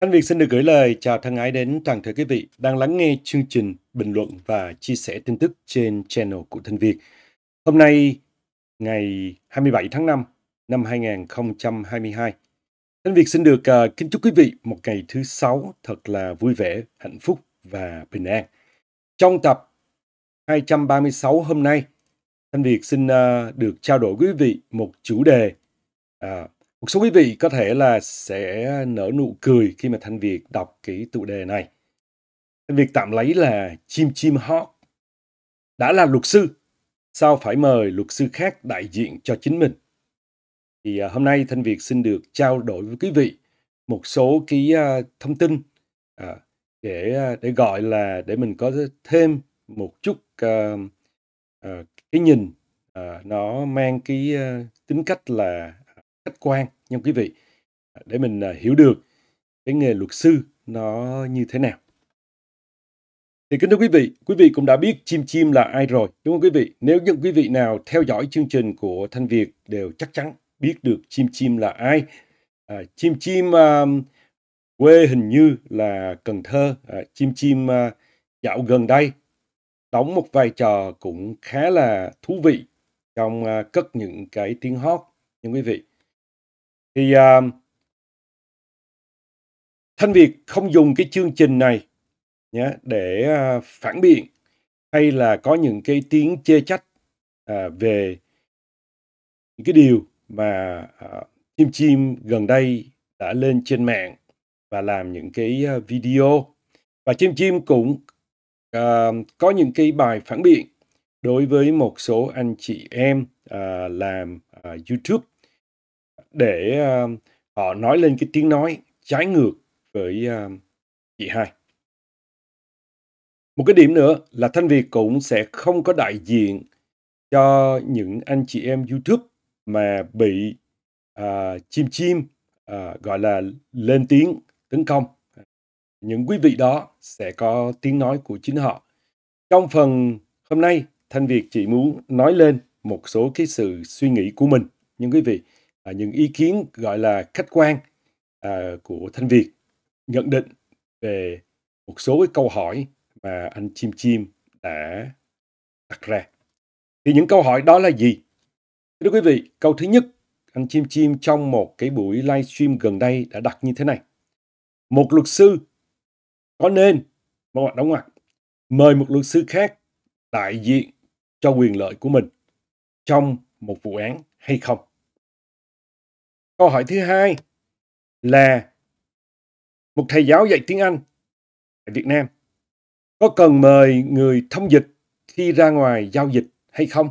Anh Việt xin được gửi lời chào thân ái đến toàn thể quý vị đang lắng nghe chương trình bình luận và chia sẻ tin tức trên channel của Thanh Việt. Hôm nay, ngày 27 tháng 5 năm 2022, Thanh Việt xin được uh, kính chúc quý vị một ngày thứ sáu thật là vui vẻ, hạnh phúc và bình an. Trong tập 236 hôm nay, Thanh Việt xin uh, được trao đổi quý vị một chủ đề uh, một số quý vị có thể là sẽ nở nụ cười khi mà Thanh Việt đọc cái tựa đề này. Thanh Việt tạm lấy là chim chim hót. Đã là luật sư, sao phải mời luật sư khác đại diện cho chính mình? Thì à, hôm nay Thanh Việt xin được trao đổi với quý vị một số cái à, thông tin à, để để gọi là để mình có thêm một chút cái nhìn nó mang cái tính cách là khách quan nha quý vị à, để mình à, hiểu được cái nghề luật sư nó như thế nào. Thì kính thưa quý vị, quý vị cũng đã biết Chim Chim là ai rồi, đúng không quý vị? Nếu những quý vị nào theo dõi chương trình của Thanh Việt đều chắc chắn biết được Chim Chim là ai. À, chim Chim à, quê hình như là Cần Thơ, à, Chim Chim à, dạo gần đây đóng một vai trò cũng khá là thú vị trong à, cất những cái tiếng hót, nhưng quý vị thì à, Thanh Việt không dùng cái chương trình này nhé để à, phản biện hay là có những cái tiếng chê trách à, về những cái điều mà à, chim chim gần đây đã lên trên mạng và làm những cái à, video và chim chim cũng à, có những cái bài phản biện đối với một số anh chị em à, làm à, YouTube để uh, họ nói lên cái tiếng nói trái ngược với uh, chị hai. Một cái điểm nữa là Thanh Việt cũng sẽ không có đại diện cho những anh chị em YouTube mà bị uh, chim chim uh, gọi là lên tiếng tấn công. Những quý vị đó sẽ có tiếng nói của chính họ. Trong phần hôm nay, Thanh Việt chỉ muốn nói lên một số cái sự suy nghĩ của mình. Nhưng quý vị, à, những ý kiến gọi là khách quan à, của Thanh Việt nhận định về một số cái câu hỏi mà anh Chim Chim đã đặt ra. Thì những câu hỏi đó là gì? Thưa quý vị, câu thứ nhất anh Chim Chim trong một cái buổi livestream gần đây đã đặt như thế này. Một luật sư có nên đóng ngoặc mời một luật sư khác đại diện cho quyền lợi của mình trong một vụ án hay không? Câu hỏi thứ hai là một thầy giáo dạy tiếng Anh tại Việt Nam có cần mời người thông dịch khi ra ngoài giao dịch hay không?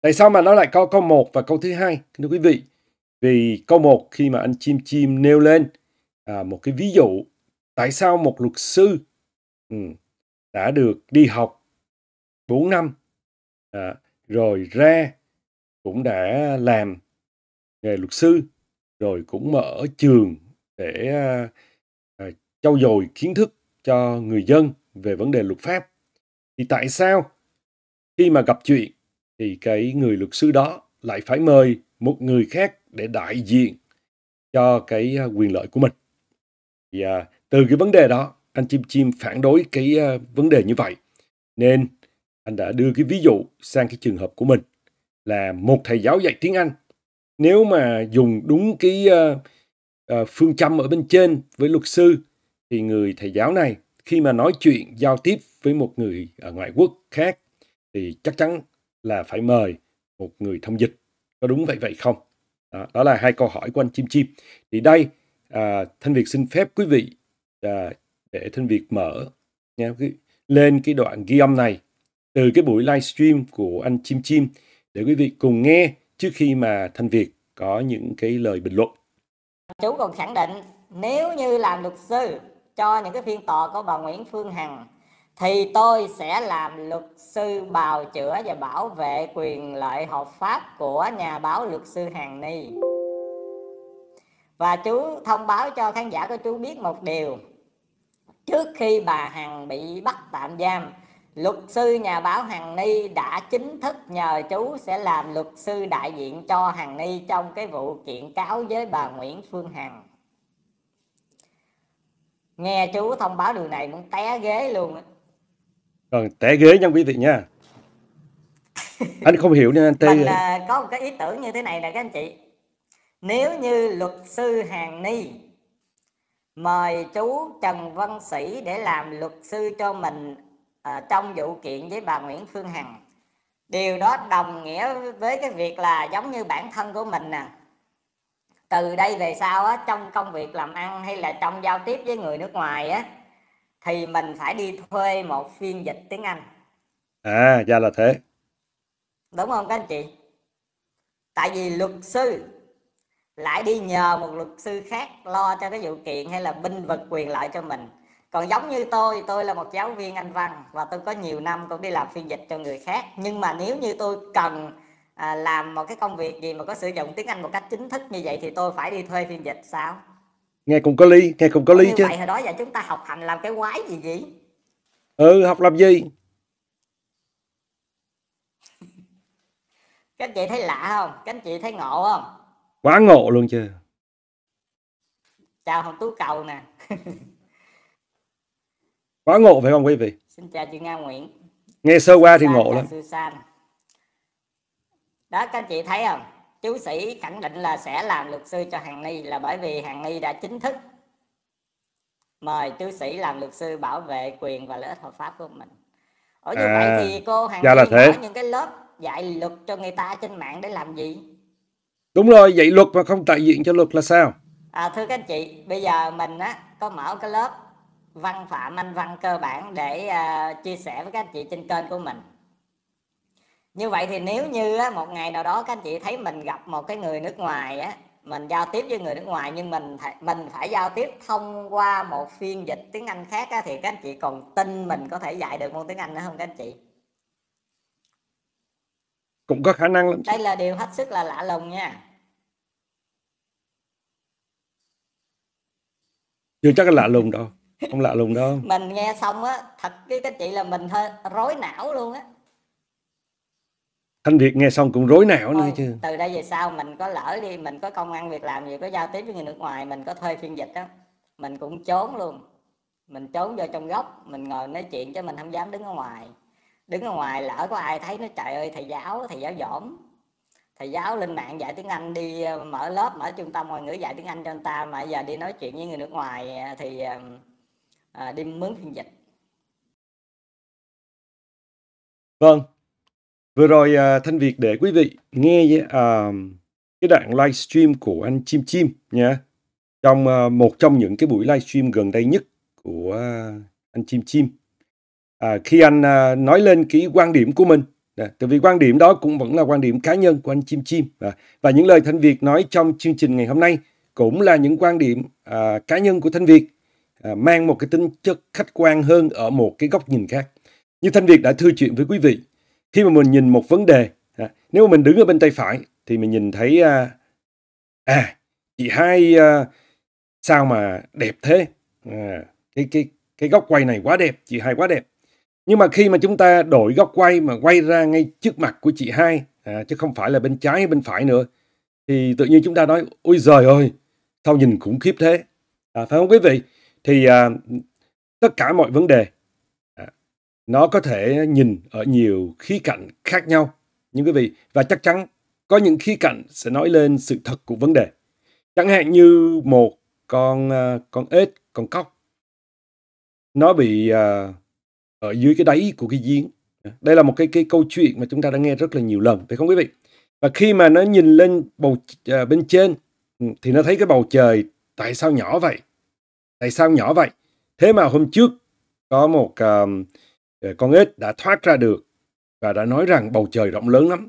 Tại sao mà nó lại có câu 1 và câu thứ hai? Thưa quý vị, vì câu 1 khi mà anh Chim Chim nêu lên à, một cái ví dụ tại sao một luật sư ừ, đã được đi học 4 năm à, rồi ra cũng đã làm nghề luật sư rồi cũng mở trường để à, à, trau dồi kiến thức cho người dân về vấn đề luật pháp thì tại sao khi mà gặp chuyện thì cái người luật sư đó lại phải mời một người khác để đại diện cho cái à, quyền lợi của mình thì à, từ cái vấn đề đó anh chim chim phản đối cái à, vấn đề như vậy nên anh đã đưa cái ví dụ sang cái trường hợp của mình là một thầy giáo dạy tiếng Anh nếu mà dùng đúng cái uh, uh, phương châm ở bên trên với luật sư thì người thầy giáo này khi mà nói chuyện giao tiếp với một người ở ngoại quốc khác thì chắc chắn là phải mời một người thông dịch có đúng vậy vậy không đó, đó là hai câu hỏi của anh chim chim thì đây à, thanh việt xin phép quý vị à, để thân việt mở nha, cái, lên cái đoạn ghi âm này từ cái buổi livestream của anh chim chim để quý vị cùng nghe trước khi mà Thanh Việt có những cái lời bình luận. Chú còn khẳng định nếu như làm luật sư cho những cái phiên tòa của bà Nguyễn Phương Hằng thì tôi sẽ làm luật sư bào chữa và bảo vệ quyền lợi hợp pháp của nhà báo luật sư Hằng Ni. Và chú thông báo cho khán giả của chú biết một điều Trước khi bà Hằng bị bắt tạm giam Luật sư nhà báo Hằng Ni đã chính thức nhờ chú sẽ làm luật sư đại diện cho Hằng Ni trong cái vụ kiện cáo với bà Nguyễn Phương Hằng. Nghe chú thông báo điều này muốn té ghế luôn. Còn té ghế nha quý vị nha. anh không hiểu nên anh tê. Mình à, có một cái ý tưởng như thế này nè các anh chị. Nếu như luật sư Hằng Ni mời chú Trần Văn Sĩ để làm luật sư cho mình À, trong vụ kiện với bà Nguyễn Phương Hằng điều đó đồng nghĩa với cái việc là giống như bản thân của mình nè từ đây về sau á, trong công việc làm ăn hay là trong giao tiếp với người nước ngoài á thì mình phải đi thuê một phiên dịch tiếng Anh à ra là thế đúng không các anh chị tại vì luật sư lại đi nhờ một luật sư khác lo cho cái vụ kiện hay là binh vực quyền lợi cho mình còn giống như tôi tôi là một giáo viên anh văn và tôi có nhiều năm cũng đi làm phiên dịch cho người khác nhưng mà nếu như tôi cần à, làm một cái công việc gì mà có sử dụng tiếng anh một cách chính thức như vậy thì tôi phải đi thuê phiên dịch sao nghe cũng có lý nghe cũng có lý chứ vậy hồi đó giờ chúng ta học hành làm cái quái gì vậy ừ học làm gì các anh chị thấy lạ không các anh chị thấy ngộ không quá ngộ luôn chưa chào hồng tú cầu nè Quá ngộ phải không quý vị? Xin chào chị Nga Nguyễn. Nghe sơ qua thì ngộ lắm. Đó các anh chị thấy không? Chú sĩ khẳng định là sẽ làm luật sư cho Hàng Ni là bởi vì Hàng Ni đã chính thức mời chú sĩ làm luật sư bảo vệ quyền và lợi ích hợp pháp của mình. Ở như à, vậy thì à, cô Hàng dạ Ni là thế. những cái lớp dạy luật cho người ta trên mạng để làm gì? Đúng rồi, dạy luật mà không đại diện cho luật là sao? À, thưa các anh chị, bây giờ mình á, có mở cái lớp văn phạm anh văn cơ bản để uh, chia sẻ với các anh chị trên kênh của mình như vậy thì nếu như á, một ngày nào đó các anh chị thấy mình gặp một cái người nước ngoài á, mình giao tiếp với người nước ngoài nhưng mình phải, mình phải giao tiếp thông qua một phiên dịch tiếng Anh khác á, thì các anh chị còn tin mình có thể dạy được môn tiếng Anh nữa không các anh chị? Cũng có khả năng lắm. Đây là điều hết sức là lạ lùng nha. Chưa chắc là lạ lùng đâu không lạ lùng đâu mình nghe xong á thật cái các chị là mình hơi rối não luôn á Thanh Việt nghe xong cũng rối não nữa chứ từ đây về sau mình có lỡ đi mình có công ăn việc làm gì có giao tiếp với người nước ngoài mình có thuê phiên dịch á mình cũng trốn luôn mình trốn vô trong góc mình ngồi nói chuyện chứ mình không dám đứng ở ngoài đứng ở ngoài lỡ có ai thấy nó trời ơi thầy giáo thầy giáo dỏm thầy giáo lên mạng dạy tiếng Anh đi mở lớp mở trung tâm ngoại ngữ dạy tiếng Anh cho anh ta mà giờ đi nói chuyện với người nước ngoài thì ờ, à, đi mướn phiên dịch vâng vừa rồi à, thanh việt để quý vị nghe à, cái đoạn livestream của anh chim chim nhé, trong à, một trong những cái buổi livestream gần đây nhất của à, anh chim chim à, khi anh à, nói lên cái quan điểm của mình À, tại vì quan điểm đó cũng vẫn là quan điểm cá nhân của anh Chim Chim. À, và những lời Thanh Việt nói trong chương trình ngày hôm nay cũng là những quan điểm à, cá nhân của Thanh Việt à, mang một cái tính chất khách quan hơn ở một cái góc nhìn khác. Như Thanh Việt đã thưa chuyện với quý vị, khi mà mình nhìn một vấn đề, à, nếu mà mình đứng ở bên tay phải thì mình nhìn thấy à, à chị hai à, sao mà đẹp thế, à, cái cái cái góc quay này quá đẹp, chị hai quá đẹp. Nhưng mà khi mà chúng ta đổi góc quay mà quay ra ngay trước mặt của chị hai, à, chứ không phải là bên trái hay bên phải nữa, thì tự nhiên chúng ta nói, ôi giời ơi, sao nhìn khủng khiếp thế, à, phải không quý vị? thì à, tất cả mọi vấn đề à, nó có thể nhìn ở nhiều khía cạnh khác nhau những quý vị và chắc chắn có những khía cạnh sẽ nói lên sự thật của vấn đề chẳng hạn như một con à, con ếch con cóc nó bị à, ở dưới cái đáy của cái giếng đây là một cái cái câu chuyện mà chúng ta đã nghe rất là nhiều lần phải không quý vị và khi mà nó nhìn lên bầu à, bên trên thì nó thấy cái bầu trời tại sao nhỏ vậy tại sao nhỏ vậy thế mà hôm trước có một um, con ếch đã thoát ra được và đã nói rằng bầu trời rộng lớn lắm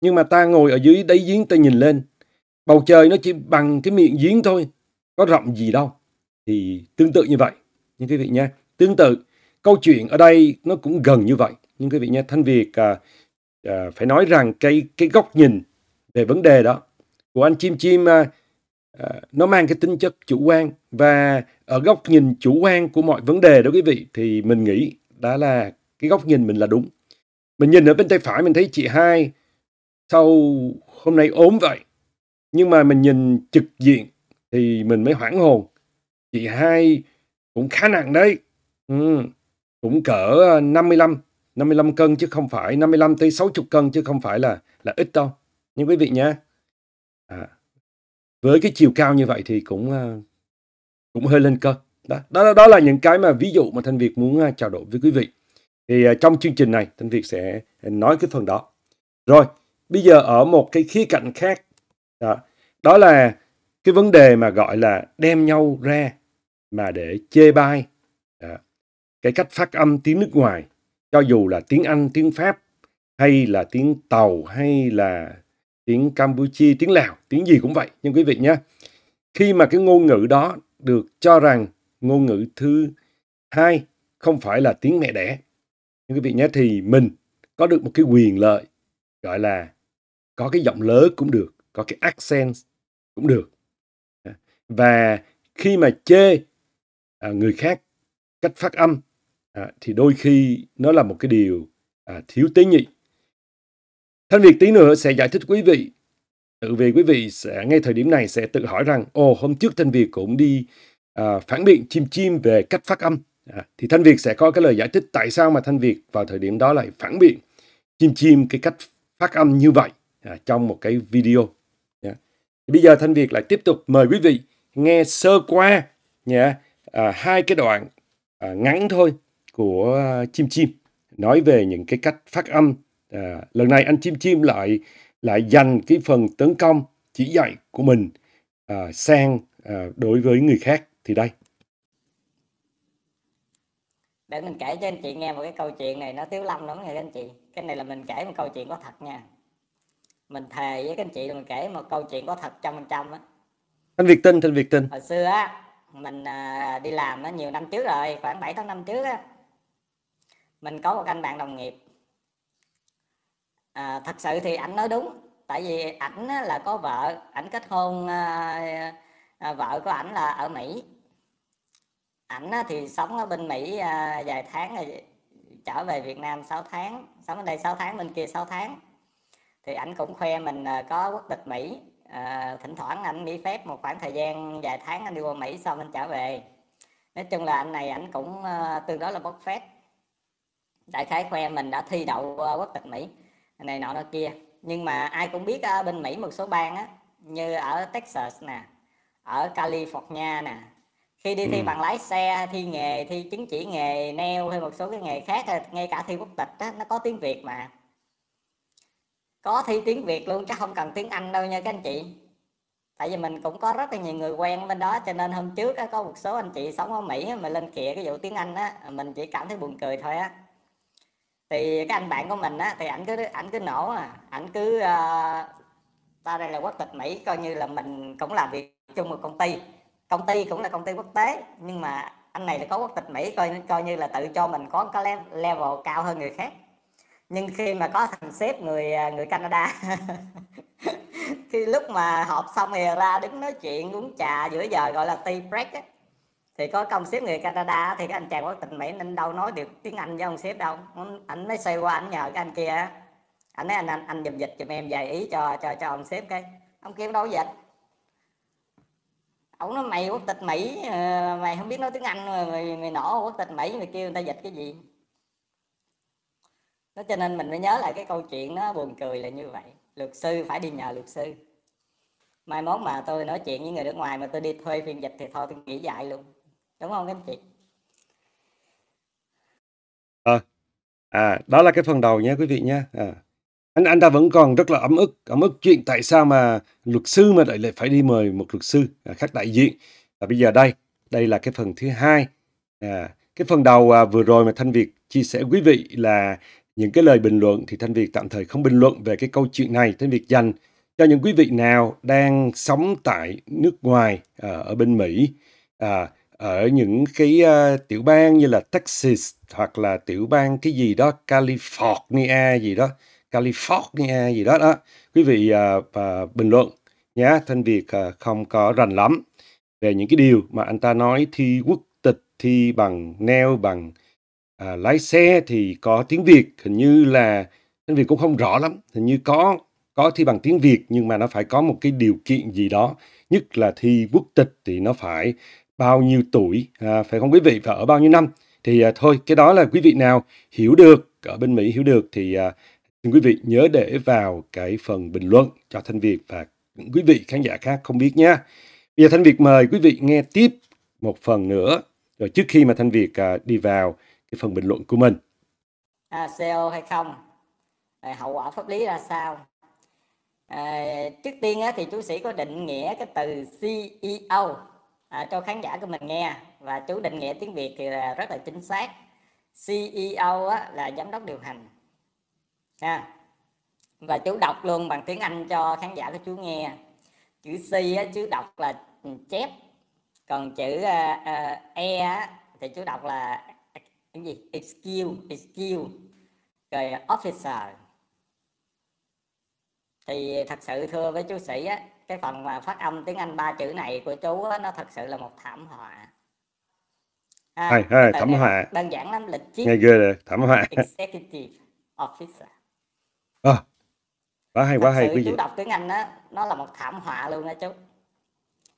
nhưng mà ta ngồi ở dưới đáy giếng ta nhìn lên bầu trời nó chỉ bằng cái miệng giếng thôi có rộng gì đâu thì tương tự như vậy nhưng quý vị nhé tương tự câu chuyện ở đây nó cũng gần như vậy nhưng quý vị nhé thanh việt à, à, phải nói rằng cái cái góc nhìn về vấn đề đó của anh chim chim à, Ờ, nó mang cái tính chất chủ quan và ở góc nhìn chủ quan của mọi vấn đề đó quý vị thì mình nghĩ đã là cái góc nhìn mình là đúng mình nhìn ở bên tay phải mình thấy chị hai sau hôm nay ốm vậy nhưng mà mình nhìn trực diện thì mình mới hoảng hồn chị hai cũng khá nặng đấy ừ, cũng cỡ 55 ờ, 55 cân chứ không phải 55 tới 60 cân chứ không phải là là ít đâu nhưng quý vị nhé à, với cái chiều cao như vậy thì cũng ờ, cũng hơi lên cơ đó đó đó là những cái mà ví dụ mà thanh việt muốn ờ, trao đổi với quý vị thì ờ, trong chương trình này thanh việt sẽ nói cái phần đó rồi bây giờ ở một cái khía cạnh khác đó, đó là cái vấn đề mà gọi là đem nhau ra mà để chê bai đó, cái cách phát âm tiếng nước ngoài cho dù là tiếng anh tiếng pháp hay là tiếng tàu hay là tiếng Campuchia, tiếng Lào, tiếng gì cũng vậy nhưng quý vị nhé. Khi mà cái ngôn ngữ đó được cho rằng ngôn ngữ thứ hai không phải là tiếng mẹ đẻ. Nhưng quý vị nhé thì mình có được một cái quyền lợi gọi là có cái giọng lớn cũng được, có cái accent cũng được. Và khi mà chê à, người khác cách phát âm à, thì đôi khi nó là một cái điều à, thiếu tế nhị Thanh Việt tí nữa sẽ giải thích quý vị. Tự vì quý vị sẽ ngay thời điểm này sẽ tự hỏi rằng ồ hôm trước Thanh Việt cũng đi à, phản biện chim chim về cách phát âm. À, thì Thanh Việt sẽ có cái lời giải thích tại sao mà Thanh Việt vào thời điểm đó lại phản biện chim chim cái cách phát âm như vậy à, trong một cái video. Yeah. Thì bây giờ Thanh Việt lại tiếp tục mời quý vị nghe sơ qua nhé à, hai cái đoạn à, ngắn thôi của chim chim nói về những cái cách phát âm à, lần này anh chim chim lại lại dành cái phần tấn công chỉ dạy của mình à, sang à, đối với người khác thì đây để mình kể cho anh chị nghe một cái câu chuyện này nó thiếu lâm lắm nha anh chị cái này là mình kể một câu chuyện có thật nha mình thề với các anh chị là mình kể một câu chuyện có thật trăm phần trăm á anh việt tinh anh việt tinh hồi xưa á mình à, đi làm á nhiều năm trước rồi khoảng 7 tháng năm trước á mình có một anh bạn đồng nghiệp à, thật sự thì ảnh nói đúng tại vì ảnh là có vợ ảnh kết hôn à, à, vợ của ảnh là ở mỹ ảnh thì sống ở bên mỹ à, vài tháng rồi trở về việt nam 6 tháng sống ở đây 6 tháng bên kia 6 tháng thì ảnh cũng khoe mình à, có quốc tịch mỹ à, thỉnh thoảng ảnh nghỉ phép một khoảng thời gian vài tháng anh đi qua mỹ xong anh trở về nói chung là anh này ảnh cũng à, tương đối là bốc phép đại khái khoe mình đã thi đậu à, quốc tịch mỹ này nọ nọ kia nhưng mà ai cũng biết ở bên Mỹ một số bang á như ở Texas nè ở California nè khi đi thi ừ. bằng lái xe thi nghề thi chứng chỉ nghề neo hay một số cái nghề khác ờ, ngay cả thi quốc tịch á, nó có tiếng Việt mà có thi tiếng Việt luôn chứ không cần tiếng Anh đâu nha các anh chị tại vì mình cũng có rất là nhiều người quen bên đó cho nên hôm trước á, có một số anh chị sống ở Mỹ mà lên kia cái vụ tiếng Anh á mình chỉ cảm thấy buồn cười thôi á thì cái anh bạn của mình á thì ảnh cứ ảnh cứ nổ à ảnh cứ uh, ta đây là quốc tịch mỹ coi như là mình cũng làm việc chung một công ty công ty cũng là công ty quốc tế nhưng mà anh này là có quốc tịch mỹ coi coi như là tự cho mình có cái level cao hơn người khác nhưng khi mà có thằng sếp người ờ, người Canada khi lúc mà họp xong thì ra đứng nói chuyện uống trà giữa giờ gọi là tea break á, thì có công sếp người Canada thì cái anh chàng quốc tịch Mỹ nên đâu nói được tiếng Anh với ông sếp đâu anh mới xoay qua anh nhờ cái anh kia anh nói anh anh, anh dùm dịch giùm em vài ý cho cho cho ông sếp cái ông kia đâu dịch ông nói mày quốc tịch Mỹ ờ, mày không biết nói tiếng Anh mà mày, mày nổ quốc tịch Mỹ mày kêu người ta dịch cái gì đó cho nên mình mới nhớ lại cái câu chuyện nó buồn cười là như vậy luật sư phải đi nhờ luật sư mai mốt mà tôi nói chuyện với người nước ngoài mà tôi đi thuê phiên dịch thì thôi tôi nghỉ dạy luôn đúng không các anh chị à, à đó là cái phần đầu nhé quý vị nhé à. anh anh ta vẫn còn rất là ấm ức ấm ức chuyện tại sao mà luật sư mà lại phải đi mời một luật sư à, khác đại diện và bây giờ đây đây là cái phần thứ hai à, cái phần đầu à, vừa rồi mà thanh việt chia sẻ quý vị là những cái lời bình luận thì thanh việt tạm thời không bình luận về cái câu chuyện này thanh việt dành cho những quý vị nào đang sống tại nước ngoài à, ở bên mỹ à, ở những cái uh, tiểu bang như là Texas hoặc là tiểu bang cái gì đó California gì đó California gì đó đó quý vị uh, uh, bình luận nhé thanh việt uh, không có rành lắm về những cái điều mà anh ta nói thi quốc tịch thi bằng neo bằng uh, lái xe thì có tiếng việt hình như là thanh việt cũng không rõ lắm hình như có có thi bằng tiếng Việt nhưng mà nó phải có một cái điều kiện gì đó nhất là thi quốc tịch thì nó phải bao nhiêu tuổi à, phải không quý vị và ở bao nhiêu năm thì à, thôi cái đó là quý vị nào hiểu được ở bên Mỹ hiểu được thì à, xin quý vị nhớ để vào cái phần bình luận cho Thanh Việt và quý vị khán giả khác không biết nha. Bây giờ Thanh Việt mời quý vị nghe tiếp một phần nữa rồi trước khi mà Thanh Việt à, đi vào cái phần bình luận của mình. À, CO e hay không? À, hậu quả pháp lý ra sao? À, trước tiên á, thì chú sĩ có định nghĩa cái từ CEO À, cho khán giả của mình nghe và chú định nghĩa tiếng Việt thì là rất là chính xác CEO á, là giám đốc điều hành ha và chú đọc luôn bằng tiếng Anh cho khán giả của chú nghe chữ C á, chú đọc là chép còn chữ uh, uh, E á, thì chú đọc là cái gì excuse excuse rồi officer thì thật sự thưa với chú sĩ á, cái phần mà phát âm tiếng Anh ba chữ này của chú á, nó thật sự là một thảm họa à, hey, hey, thảm họa đơn giản lắm là chief nghe ghê rồi thảm họa executive officer à, quá hay quá thật hay quý vị chú đọc tiếng Anh đó, nó là một thảm họa luôn đó chú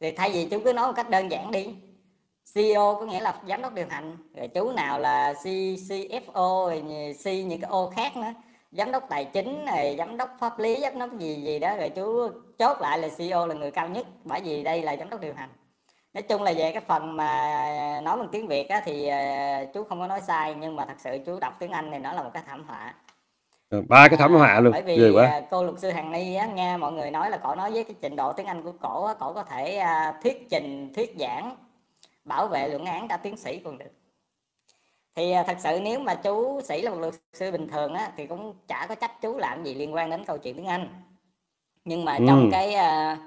thì thay vì chú cứ nói một cách đơn giản đi CEO có nghĩa là giám đốc điều hành rồi chú nào là CFO rồi C những cái ô khác nữa giám đốc tài chính này giám đốc pháp lý giám đốc gì gì đó rồi chú chốt lại là CEO là người cao nhất bởi vì đây là giám đốc điều hành nói chung là về cái phần mà nói bằng tiếng Việt á, thì ờ, chú không có nói sai nhưng mà thật sự chú đọc tiếng Anh này nó là một cái thảm họa ờ, ba cái thảm ờ, họa luôn bởi vì quá. cô luật sư Hằng Ni á, nghe mọi người nói là cổ nói với cái trình độ tiếng Anh của cổ á, cổ có thể thuyết trình thuyết giảng bảo vệ luận án đã tiến sĩ còn được thì à, thật sự nếu mà chú sĩ là một luật sư bình thường á, thì cũng chả có trách chú làm gì liên quan đến câu chuyện tiếng Anh nhưng mà ừ. trong cái à,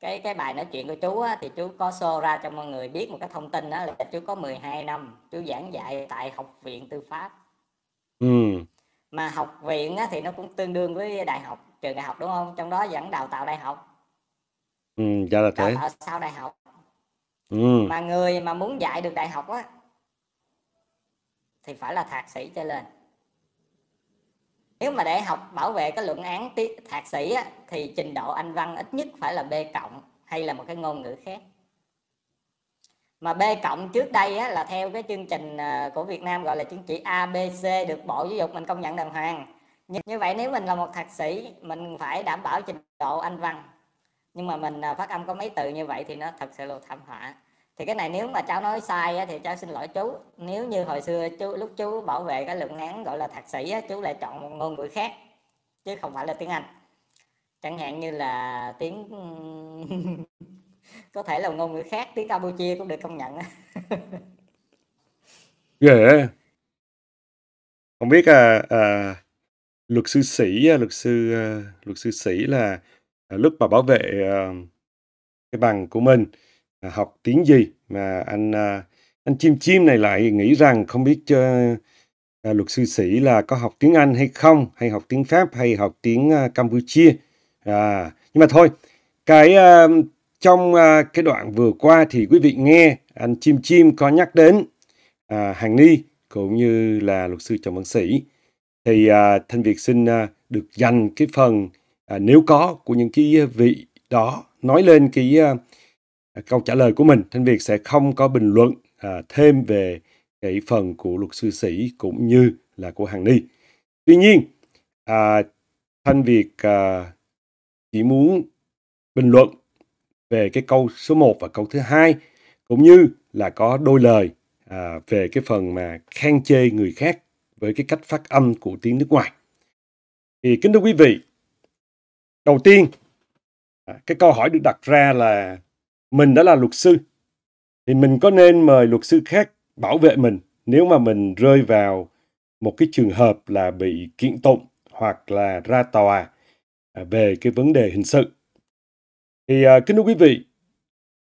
cái cái bài nói chuyện của chú á, thì chú có xô ra cho mọi người biết một cái thông tin đó là chú có 12 năm chú giảng dạy tại học viện tư pháp ừ. mà học viện á, thì nó cũng tương đương với đại học trường đại học đúng không trong đó vẫn đào tạo đại học ừ, dạ là thế. đào tạo sau đại học ừ. mà người mà muốn dạy được đại học á thì phải là thạc sĩ trở lên nếu mà để học bảo vệ cái luận án thạc sĩ á, thì trình độ anh văn ít nhất phải là b cộng hay là một cái ngôn ngữ khác mà b cộng trước đây á, là theo cái chương trình à, của việt nam gọi là chứng chỉ abc được bộ giáo dục mình công nhận đàng hoàng như, như vậy nếu mình là một thạc sĩ mình phải đảm bảo trình độ anh văn nhưng mà mình à, phát âm có mấy từ như vậy thì nó thật sự là thảm họa thì cái này nếu mà cháu nói sai thì cháu xin lỗi chú nếu như hồi xưa chú lúc chú bảo vệ cái luận án gọi là thạc sĩ chú lại chọn một ngôn ngữ khác chứ không phải là tiếng anh chẳng hạn như là tiếng có thể là ngôn ngữ khác tiếng campuchia cũng được công nhận ghê yeah. không biết à, à, luật sư sĩ luật sư à, luật sư sĩ là à, lúc mà bảo vệ à, cái bằng của mình À, học tiếng gì mà anh à, anh chim chim này lại nghĩ rằng không biết uh, luật sư sĩ là có học tiếng Anh hay không hay học tiếng Pháp hay học tiếng uh, Campuchia à, nhưng mà thôi cái uh, trong uh, cái đoạn vừa qua thì quý vị nghe anh chim chim có nhắc đến uh, hàng ni cũng như là luật sư Trần Văn Sĩ thì uh, thanh Việt xin uh, được dành cái phần uh, nếu có của những cái vị đó nói lên cái uh, À, câu trả lời của mình Thanh Việt sẽ không có bình luận à, thêm về cái phần của luật sư sĩ cũng như là của hàng Ni. Tuy nhiên, à, Thanh Việt à, chỉ muốn bình luận về cái câu số 1 và câu thứ hai cũng như là có đôi lời à, về cái phần mà khen chê người khác với cái cách phát âm của tiếng nước ngoài. Thì kính thưa quý vị, đầu tiên à, cái câu hỏi được đặt ra là mình đã là luật sư thì mình có nên mời luật sư khác bảo vệ mình nếu mà mình rơi vào một cái trường hợp là bị kiện tụng hoặc là ra tòa à, về cái vấn đề hình sự thì à, kính thưa quý vị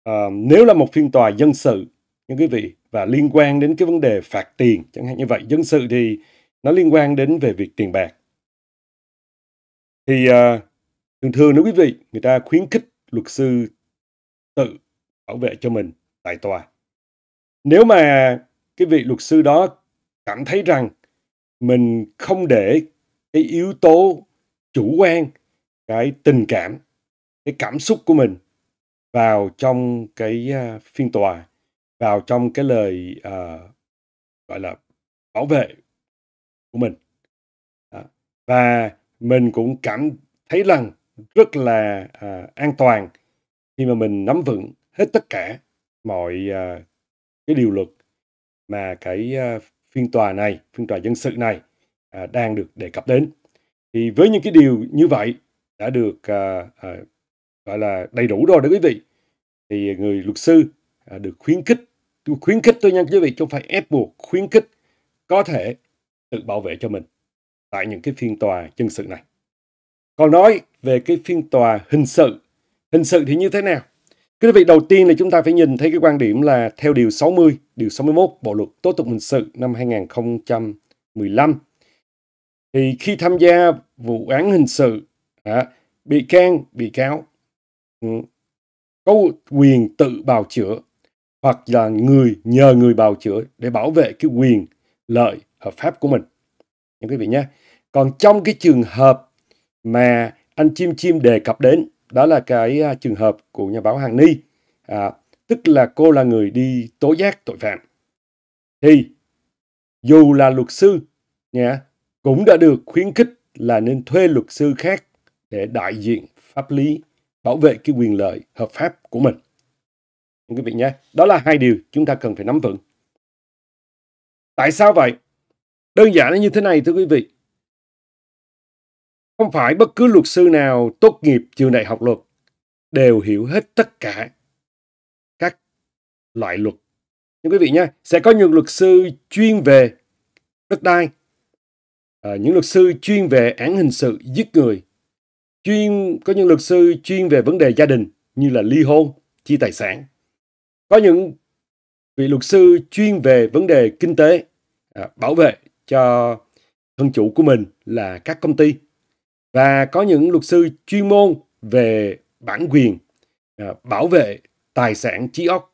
à, nếu là một phiên tòa dân sự những quý vị và liên quan đến cái vấn đề phạt tiền chẳng hạn như vậy dân sự thì nó liên quan đến về việc tiền bạc thì thường thường nếu quý vị người ta khuyến khích luật sư tự bảo vệ cho mình tại tòa. Nếu mà cái vị luật sư đó cảm thấy rằng mình không để cái yếu tố chủ quan, cái tình cảm, cái cảm xúc của mình vào trong cái à, phiên tòa, vào trong cái lời uh, gọi là bảo vệ của mình. Đó. Và mình cũng cảm thấy rằng rất là uh, an toàn khi mà mình nắm vững hết tất cả mọi uh, cái điều luật mà cái uh, phiên tòa này, phiên tòa dân sự này uh, đang được đề cập đến. Thì với những cái điều như vậy đã được uh, uh, gọi là đầy đủ rồi đấy quý vị. Thì người luật sư uh, được khuyến khích, khuyến khích tôi nha quý vị, không phải ép buộc, khuyến khích có thể tự bảo vệ cho mình tại những cái phiên tòa dân sự này. Còn nói về cái phiên tòa hình sự Hình sự thì như thế nào? Cái vị đầu tiên là chúng ta phải nhìn thấy cái quan điểm là theo điều 60, điều 61 Bộ luật tố tụng hình sự năm 2015 thì khi tham gia vụ án hình sự à, bị can bị cáo ừ, có quyền tự bào chữa hoặc là người nhờ người bào chữa để bảo vệ cái quyền lợi hợp pháp của mình những quý vị nhé còn trong cái trường hợp mà anh chim chim đề cập đến đó là cái à, trường hợp của nhà báo Hằng Ni à, tức là cô là người đi tố giác tội phạm thì dù là luật sư nha cũng đã được khuyến khích là nên thuê luật sư khác để đại diện pháp lý bảo vệ cái quyền lợi hợp pháp của mình quý vị nhé đó là hai điều chúng ta cần phải nắm vững tại sao vậy đơn giản là như thế này thưa quý vị không phải bất cứ luật sư nào tốt nghiệp trường đại học luật đều hiểu hết tất cả các loại luật. Nhưng quý vị nhé, sẽ có những luật sư chuyên về đất đai, à, những luật sư chuyên về án hình sự giết người, chuyên có những luật sư chuyên về vấn đề gia đình như là ly hôn, chia tài sản. Có những vị luật sư chuyên về vấn đề kinh tế, à, bảo vệ cho thân chủ của mình là các công ty và có những luật sư chuyên môn về bản quyền à, bảo vệ tài sản trí óc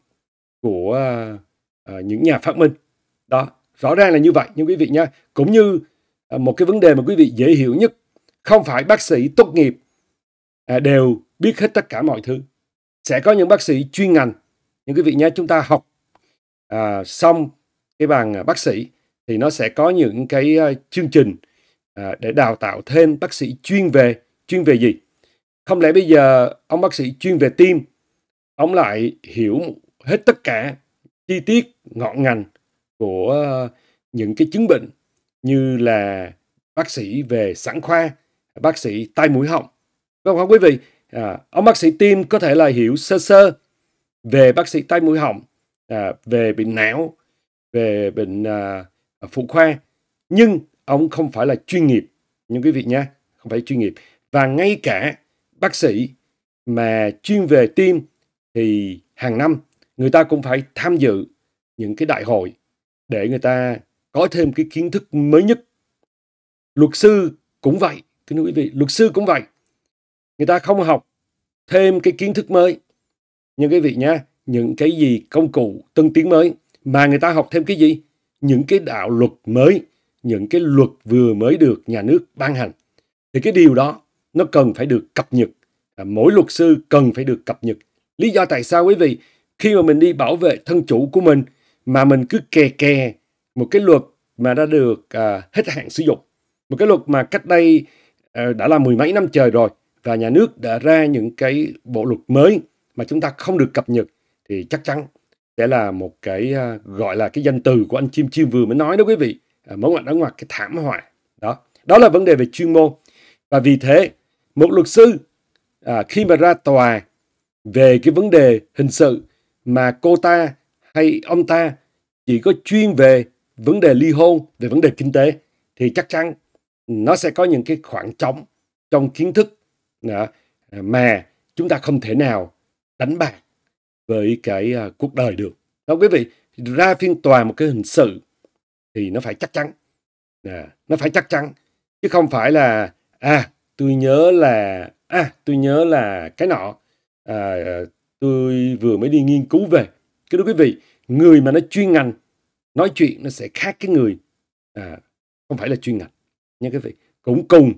của à, những nhà phát minh đó rõ ràng là như vậy nhưng quý vị nhé cũng như à, một cái vấn đề mà quý vị dễ hiểu nhất không phải bác sĩ tốt nghiệp à, đều biết hết tất cả mọi thứ sẽ có những bác sĩ chuyên ngành những quý vị nhé chúng ta học à, xong cái bằng bác sĩ thì nó sẽ có những cái à, chương trình à, để đào tạo thêm bác sĩ chuyên về chuyên về gì không lẽ bây giờ ông bác sĩ chuyên về tim ông lại hiểu hết tất cả chi tiết ngọn ngành của những cái chứng bệnh như là bác sĩ về sản khoa bác sĩ tai mũi họng vâng không vâng, quý vị à, ông bác sĩ tim có thể là hiểu sơ sơ về bác sĩ tai mũi họng à, về bệnh não về bệnh à, phụ khoa nhưng ông không phải là chuyên nghiệp nhưng quý vị nhé không phải chuyên nghiệp và ngay cả bác sĩ mà chuyên về tim thì hàng năm người ta cũng phải tham dự những cái đại hội để người ta có thêm cái kiến thức mới nhất luật sư cũng vậy kính thưa quý vị luật sư cũng vậy người ta không học thêm cái kiến thức mới nhưng quý vị nhé, những cái gì công cụ tân tiến mới mà người ta học thêm cái gì những cái đạo luật mới những cái luật vừa mới được nhà nước ban hành thì cái điều đó nó cần phải được cập nhật à, mỗi luật sư cần phải được cập nhật lý do tại sao quý vị khi mà mình đi bảo vệ thân chủ của mình mà mình cứ kè kè một cái luật mà đã được à, hết hạn sử dụng một cái luật mà cách đây à, đã là mười mấy năm trời rồi và nhà nước đã ra những cái bộ luật mới mà chúng ta không được cập nhật thì chắc chắn sẽ là một cái à, gọi là cái danh từ của anh chim chim vừa mới nói đó quý vị Ờ, mẫu ngoại đối ngoại cái thảm họa đó đó là vấn đề về chuyên môn và vì thế một luật sư à, khi mà ra tòa về cái vấn đề hình sự mà cô ta hay ông ta chỉ có chuyên về vấn đề ly hôn về vấn đề kinh tế thì chắc chắn nó sẽ có những cái khoảng trống trong kiến thức à, mà chúng ta không thể nào đánh bạc với cái à, cuộc đời được đó quý vị ra phiên tòa một cái hình sự thì nó phải chắc chắn à, nó phải chắc chắn chứ không phải là à tôi nhớ là à tôi nhớ là cái nọ à, tôi vừa mới đi nghiên cứu về cái đó quý vị người mà nó chuyên ngành nói chuyện nó sẽ khác cái người à, không phải là chuyên ngành nha quý vị cũng cùng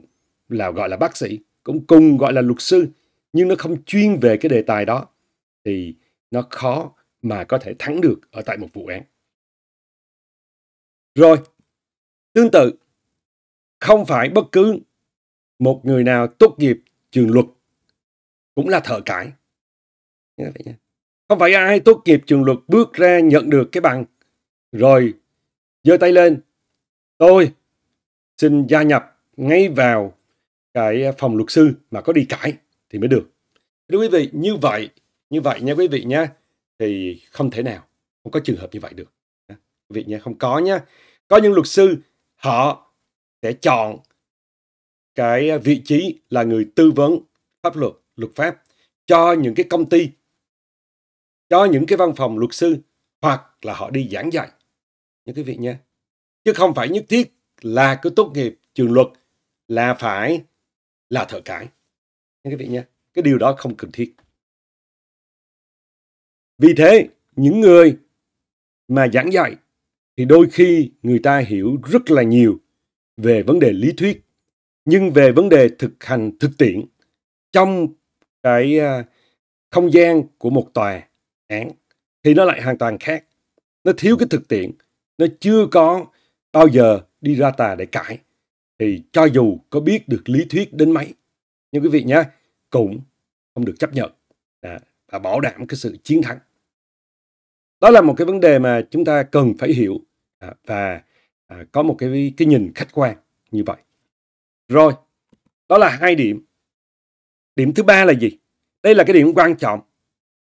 là gọi là bác sĩ cũng cùng gọi là luật sư nhưng nó không chuyên về cái đề tài đó thì nó khó mà có thể thắng được ở tại một vụ án rồi, tương tự, không phải bất cứ một người nào tốt nghiệp trường luật cũng là thợ cải. Không phải ai tốt nghiệp trường luật bước ra nhận được cái bằng rồi giơ tay lên. Tôi xin gia nhập ngay vào cái phòng luật sư mà có đi cãi thì mới được. Thưa quý vị, như vậy, như vậy nha quý vị nhé thì không thể nào, không có trường hợp như vậy được. Quý vị nhé không có nha. Có những luật sư họ sẽ chọn cái vị trí là người tư vấn pháp luật, luật pháp cho những cái công ty, cho những cái văn phòng luật sư hoặc là họ đi giảng dạy. Những cái vị nha. Chứ không phải nhất thiết là cứ tốt nghiệp trường luật là phải là thợ cải. Những cái vị nha. Cái điều đó không cần thiết. Vì thế, những người mà giảng dạy thì đôi khi người ta hiểu rất là nhiều về vấn đề lý thuyết nhưng về vấn đề thực hành thực tiễn trong cái à, không gian của một tòa án thì nó lại hoàn toàn khác nó thiếu cái thực tiễn nó chưa có bao giờ đi ra tòa để cãi thì cho dù có biết được lý thuyết đến mấy nhưng quý vị nhé cũng không được chấp nhận à, và bảo đảm cái sự chiến thắng đó là một cái vấn đề mà chúng ta cần phải hiểu À, và à, có một cái cái nhìn khách quan như vậy rồi đó là hai điểm điểm thứ ba là gì đây là cái điểm quan trọng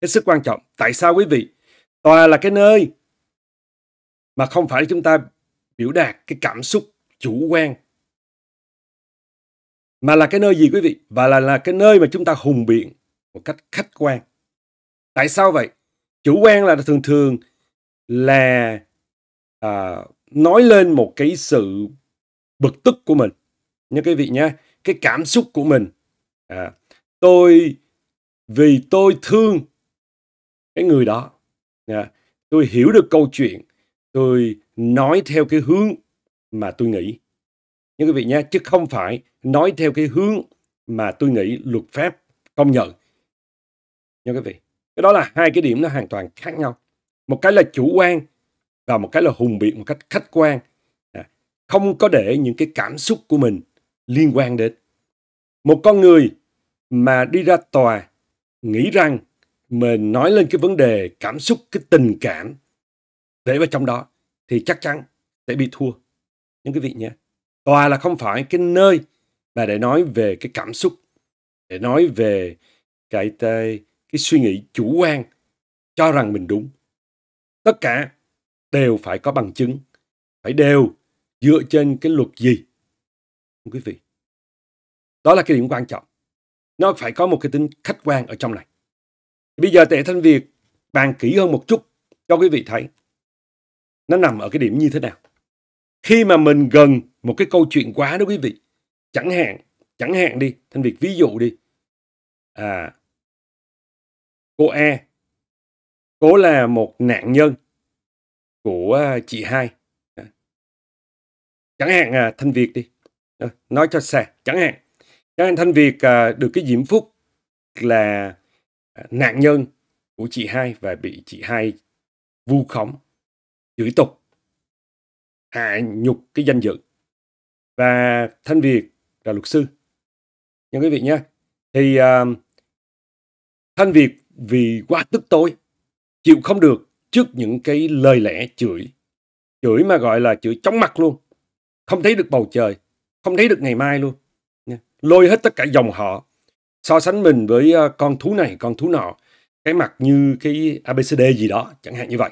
cái sức quan trọng tại sao quý vị tòa là cái nơi mà không phải chúng ta biểu đạt cái cảm xúc chủ quan mà là cái nơi gì quý vị và là là cái nơi mà chúng ta hùng biện một cách khách quan tại sao vậy chủ quan là thường thường là à, nói lên một cái sự bực tức của mình nhớ quý vị nhé cái cảm xúc của mình à, tôi vì tôi thương cái người đó à, tôi hiểu được câu chuyện tôi nói theo cái hướng mà tôi nghĩ nhớ quý vị nhé chứ không phải nói theo cái hướng mà tôi nghĩ luật pháp công nhận nhớ quý vị cái đó là hai cái điểm nó hoàn toàn khác nhau một cái là chủ quan và một cái là hùng biện một cách khách quan à, không có để những cái cảm xúc của mình liên quan đến một con người mà đi ra tòa nghĩ rằng mình nói lên cái vấn đề cảm xúc cái tình cảm để vào trong đó thì chắc chắn sẽ bị thua những cái vị nhé tòa là không phải cái nơi mà để nói về cái cảm xúc để nói về cái cái suy nghĩ chủ quan cho rằng mình đúng tất cả đều phải có bằng chứng, phải đều dựa trên cái luật gì. Không quý vị? Đó là cái điểm quan trọng. Nó phải có một cái tính khách quan ở trong này. Bây giờ tệ thanh Việt bàn kỹ hơn một chút cho quý vị thấy nó nằm ở cái điểm như thế nào. Khi mà mình gần một cái câu chuyện quá đó quý vị, chẳng hạn, chẳng hạn đi, thanh Việt ví dụ đi. À, cô E, cô là một nạn nhân của ờ, chị hai chẳng hạn à, thanh việt đi nói cho xa chẳng hạn chẳng hạn thanh việt à, được cái diễm phúc là à, nạn nhân của chị hai và bị chị hai vu khống chửi tục hạ nhục cái danh dự và thanh việt là luật sư nhưng quý vị nhé thì uh, thanh việt vì quá tức tối chịu không được trước những cái lời lẽ chửi. Chửi mà gọi là chửi chóng mặt luôn. Không thấy được bầu trời, không thấy được ngày mai luôn. Lôi hết tất cả dòng họ. So sánh mình với ờ, con thú này, con thú nọ. Cái mặt như cái ABCD gì đó, chẳng hạn như vậy.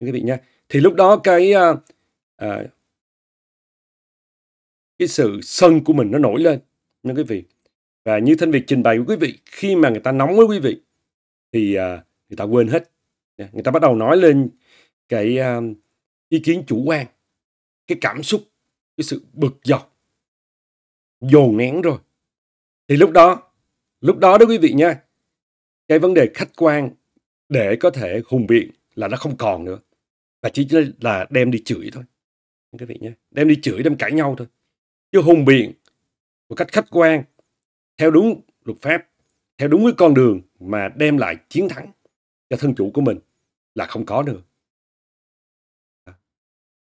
Quý vị nha. Thì lúc đó cái à, cái sự sân của mình nó nổi lên nha quý vị và như thân việc trình bày với quý vị khi mà người ta nóng với quý vị thì à, người ta quên hết Dạ, người ta bắt đầu nói lên cái à, ý kiến chủ quan cái cảm xúc cái sự bực dọc dồn nén rồi thì lúc đó lúc đó đó quý vị nha cái vấn đề khách quan để có thể hùng biện là nó không còn nữa và chỉ là đem đi chửi thôi quý vị nhé đem đi chửi đem cãi nhau thôi chứ hùng biện một cách khách quan theo đúng luật pháp theo đúng cái con đường mà đem lại chiến thắng cho thân chủ của mình là không có được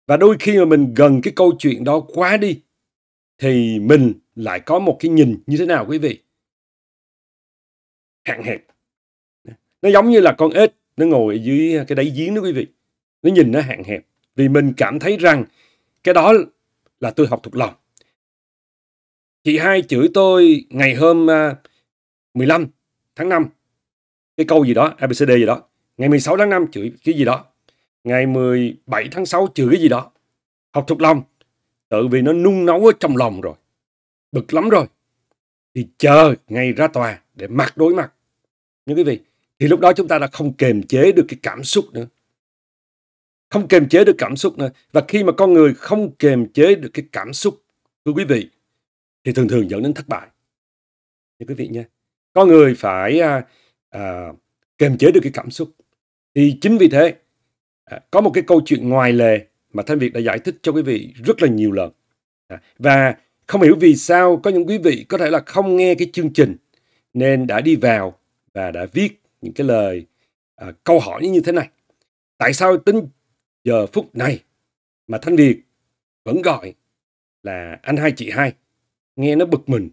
và đôi khi mà mình gần cái câu chuyện đó quá đi thì mình lại có một cái nhìn như thế nào quý vị hạn hẹp nó giống như là con ếch nó ngồi ở dưới cái đáy giếng đó quý vị nó nhìn nó hạn hẹp vì mình cảm thấy rằng cái đó là tôi học thuộc lòng chị hai chửi tôi ngày hôm 15 à, tháng 5 cái câu gì đó abcd gì đó ngày 16 tháng 5 chửi cái gì đó ngày 17 tháng 6 chửi cái gì đó học thuộc lòng tự vì nó nung nấu ở trong lòng rồi bực lắm rồi thì chờ ngày ra tòa để mặt đối mặt nhưng quý vị thì lúc đó chúng ta đã không kềm chế được cái cảm xúc nữa không kềm chế được cảm xúc nữa và khi mà con người không kềm chế được cái cảm xúc thưa quý vị thì thường thường dẫn đến thất bại như quý vị nha con người phải à, à, kềm chế được cái cảm xúc thì chính vì thế à, có một cái câu chuyện ngoài lề mà thanh việt đã giải thích cho quý vị rất là nhiều lần à, và không hiểu vì sao có những quý vị có thể là không nghe cái chương trình nên đã đi vào và đã viết những cái lời à, câu hỏi như thế này tại sao tính giờ phút này mà thanh việt vẫn gọi là anh hai chị hai nghe nó bực mình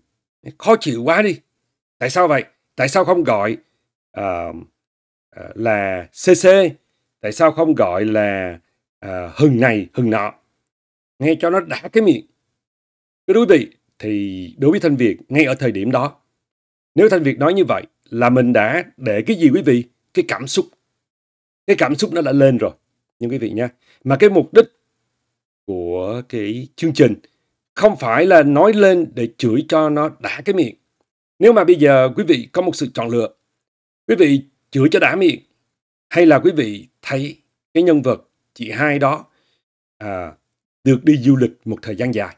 khó chịu quá đi tại sao vậy tại sao không gọi uh, là CC tại sao không gọi là uh, hừng này hừng nọ nghe cho nó đã cái miệng cái đối vị thì đối với thanh việt ngay ở thời điểm đó nếu thanh việt nói như vậy là mình đã để cái gì quý vị cái cảm xúc cái cảm xúc nó đã lên rồi nhưng quý vị nha mà cái mục đích của cái chương trình không phải là nói lên để chửi cho nó đã cái miệng nếu mà bây giờ quý vị có một sự chọn lựa Quý vị chữa cho đã miệng hay là quý vị thấy cái nhân vật chị hai đó à, được đi du lịch một thời gian dài.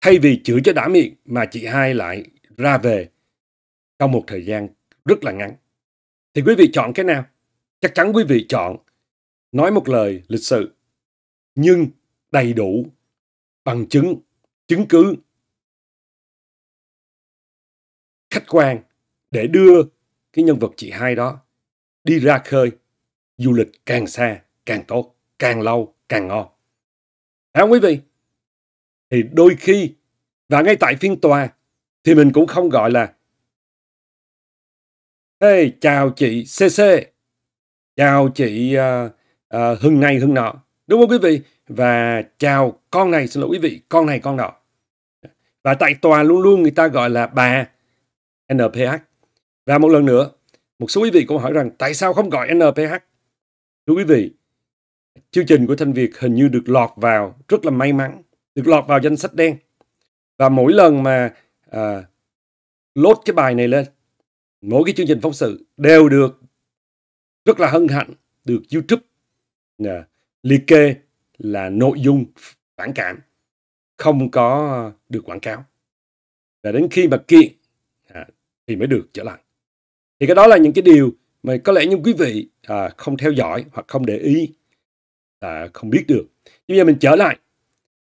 Thay vì chữa cho đã miệng mà chị hai lại ra về trong một thời gian rất là ngắn. Thì quý vị chọn cái nào? Chắc chắn quý vị chọn nói một lời lịch sự nhưng đầy đủ bằng chứng, chứng cứ khách quan để đưa cái nhân vật chị hai đó đi ra khơi, du lịch càng xa càng tốt, càng lâu càng ngon. Hả quý vị? Thì đôi khi và ngay tại phiên tòa thì mình cũng không gọi là Hey, chào chị CC. Chào chị uh, uh, Hưng này Hưng nọ. Đúng không quý vị? Và chào con này, xin lỗi quý vị, con này con nọ. Và tại tòa luôn luôn người ta gọi là bà NPH và một lần nữa, một số quý vị cũng hỏi rằng tại sao không gọi NPH? Thưa quý vị, chương trình của Thanh Việt hình như được lọt vào rất là may mắn, được lọt vào danh sách đen. Và mỗi lần mà à, lốt cái bài này lên, mỗi cái chương trình phóng sự đều được rất là hân hạnh được YouTube à, liệt kê là nội dung phản cảm không có được quảng cáo và đến khi mà kiện à, thì mới được trở lại thì cái đó là những cái điều mà có lẽ những quý vị à, không theo dõi hoặc không để ý à, không biết được bây giờ mình trở lại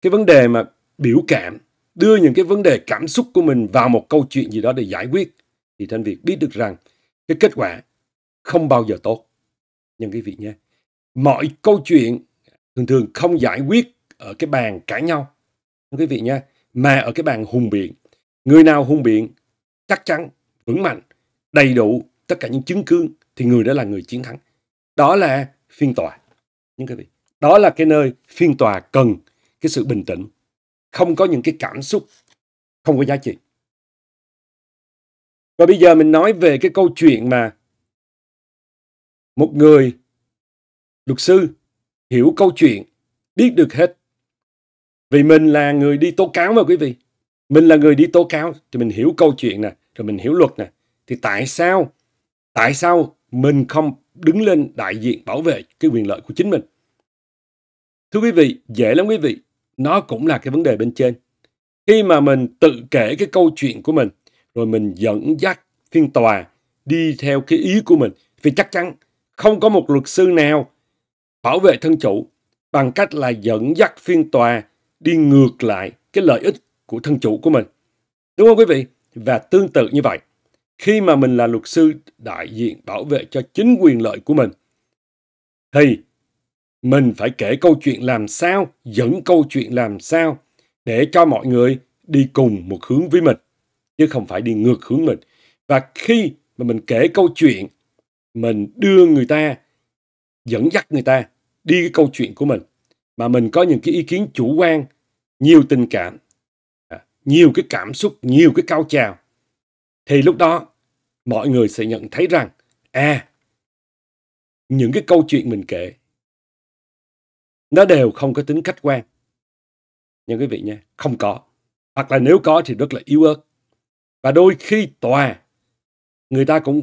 cái vấn đề mà biểu cảm đưa những cái vấn đề cảm xúc của mình vào một câu chuyện gì đó để giải quyết thì thanh việt biết được rằng cái kết quả không bao giờ tốt nhưng quý vị nhé mọi câu chuyện thường thường không giải quyết ở cái bàn cãi nhau quý vị nhé, mà ở cái bàn hùng biện người nào hùng biện chắc chắn vững mạnh đầy đủ tất cả những chứng cứ thì người đó là người chiến thắng. Đó là phiên tòa. Những cái vị. Đó là cái nơi phiên tòa cần cái sự bình tĩnh. Không có những cái cảm xúc không có giá trị. Và bây giờ mình nói về cái câu chuyện mà một người luật sư hiểu câu chuyện, biết được hết. Vì mình là người đi tố cáo mà quý vị. Mình là người đi tố cáo thì mình hiểu câu chuyện nè, rồi mình hiểu luật nè, thì tại sao tại sao mình không đứng lên đại diện bảo vệ cái quyền lợi của chính mình thưa quý vị dễ lắm quý vị nó cũng là cái vấn đề bên trên khi mà mình tự kể cái câu chuyện của mình rồi mình dẫn dắt phiên tòa đi theo cái ý của mình thì chắc chắn không có một luật sư nào bảo vệ thân chủ bằng cách là dẫn dắt phiên tòa đi ngược lại cái lợi ích của thân chủ của mình đúng không quý vị và tương tự như vậy khi mà mình là luật sư đại diện bảo vệ cho chính quyền lợi của mình thì mình phải kể câu chuyện làm sao dẫn câu chuyện làm sao để cho mọi người đi cùng một hướng với mình chứ không phải đi ngược hướng mình và khi mà mình kể câu chuyện mình đưa người ta dẫn dắt người ta đi cái câu chuyện của mình mà mình có những cái ý kiến chủ quan nhiều tình cảm à, nhiều cái cảm xúc nhiều cái cao trào thì lúc đó, mọi người sẽ nhận thấy rằng, à, những cái câu chuyện mình kể, nó đều không có tính khách quan. nhưng quý vị nha, không có. Hoặc là nếu có thì rất là yếu ớt. Và đôi khi tòa, người ta cũng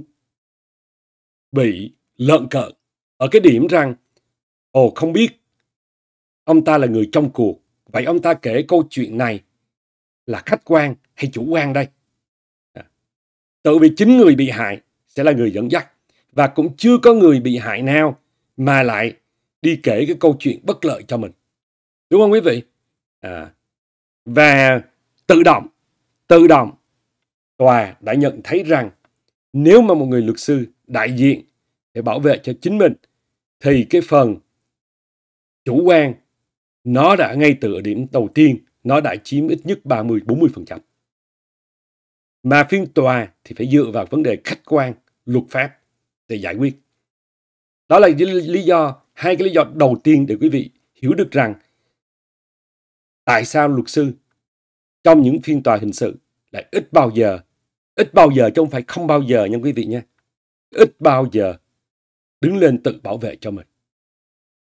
bị lợn cợn ở cái điểm rằng, ồ không biết, ông ta là người trong cuộc, vậy ông ta kể câu chuyện này là khách quan hay chủ quan đây Tự vì chính người bị hại sẽ là người dẫn dắt. Và cũng chưa có người bị hại nào mà lại đi kể cái câu chuyện bất lợi cho mình. Đúng không quý vị? À, và tự động, tự động, tòa đã nhận thấy rằng nếu mà một người luật sư đại diện để bảo vệ cho chính mình thì cái phần chủ quan nó đã ngay từ điểm đầu tiên nó đã chiếm ít nhất 30 40%. Mà phiên tòa thì phải dựa vào vấn đề khách quan, luật pháp để giải quyết. Đó là lý do, hai cái lý do đầu tiên để quý vị hiểu được rằng tại sao luật sư trong những phiên tòa hình sự lại ít bao giờ, ít bao giờ chứ không phải không bao giờ nha quý vị nha, ít bao giờ đứng lên tự bảo vệ cho mình.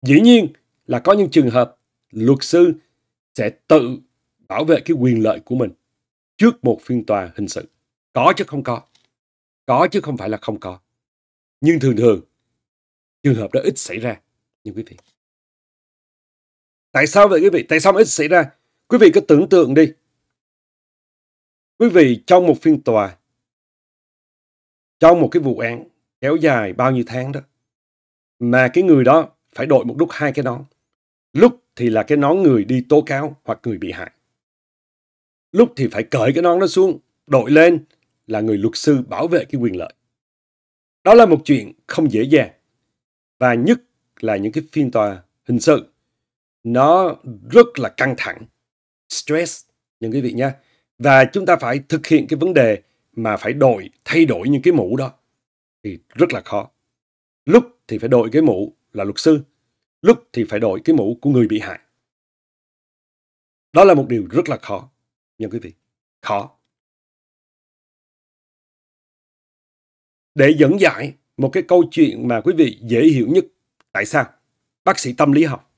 Dĩ nhiên là có những trường hợp luật sư sẽ tự bảo vệ cái quyền lợi của mình trước một phiên tòa hình sự. Có chứ không có. Có chứ không phải là không có. Nhưng thường thường, trường hợp đó ít xảy ra. Nhưng quý vị, tại sao vậy quý vị? Tại sao ít xảy ra? Quý vị cứ tưởng tượng đi. Quý vị trong một phiên tòa, trong một cái vụ án kéo dài bao nhiêu tháng đó, mà cái người đó phải đội một lúc hai cái nón. Lúc thì là cái nón người đi tố cáo hoặc người bị hại lúc thì phải cởi cái non đó xuống, đội lên là người luật sư bảo vệ cái quyền lợi. Đó là một chuyện không dễ dàng. Và nhất là những cái phiên tòa hình sự. Nó rất là căng thẳng, stress, những quý vị nha. Và chúng ta phải thực hiện cái vấn đề mà phải đổi, thay đổi những cái mũ đó. Thì rất là khó. Lúc thì phải đổi cái mũ là luật sư. Lúc thì phải đổi cái mũ của người bị hại. Đó là một điều rất là khó nha quý vị khó để dẫn dạy một cái câu chuyện mà quý vị dễ hiểu nhất tại sao bác sĩ tâm lý học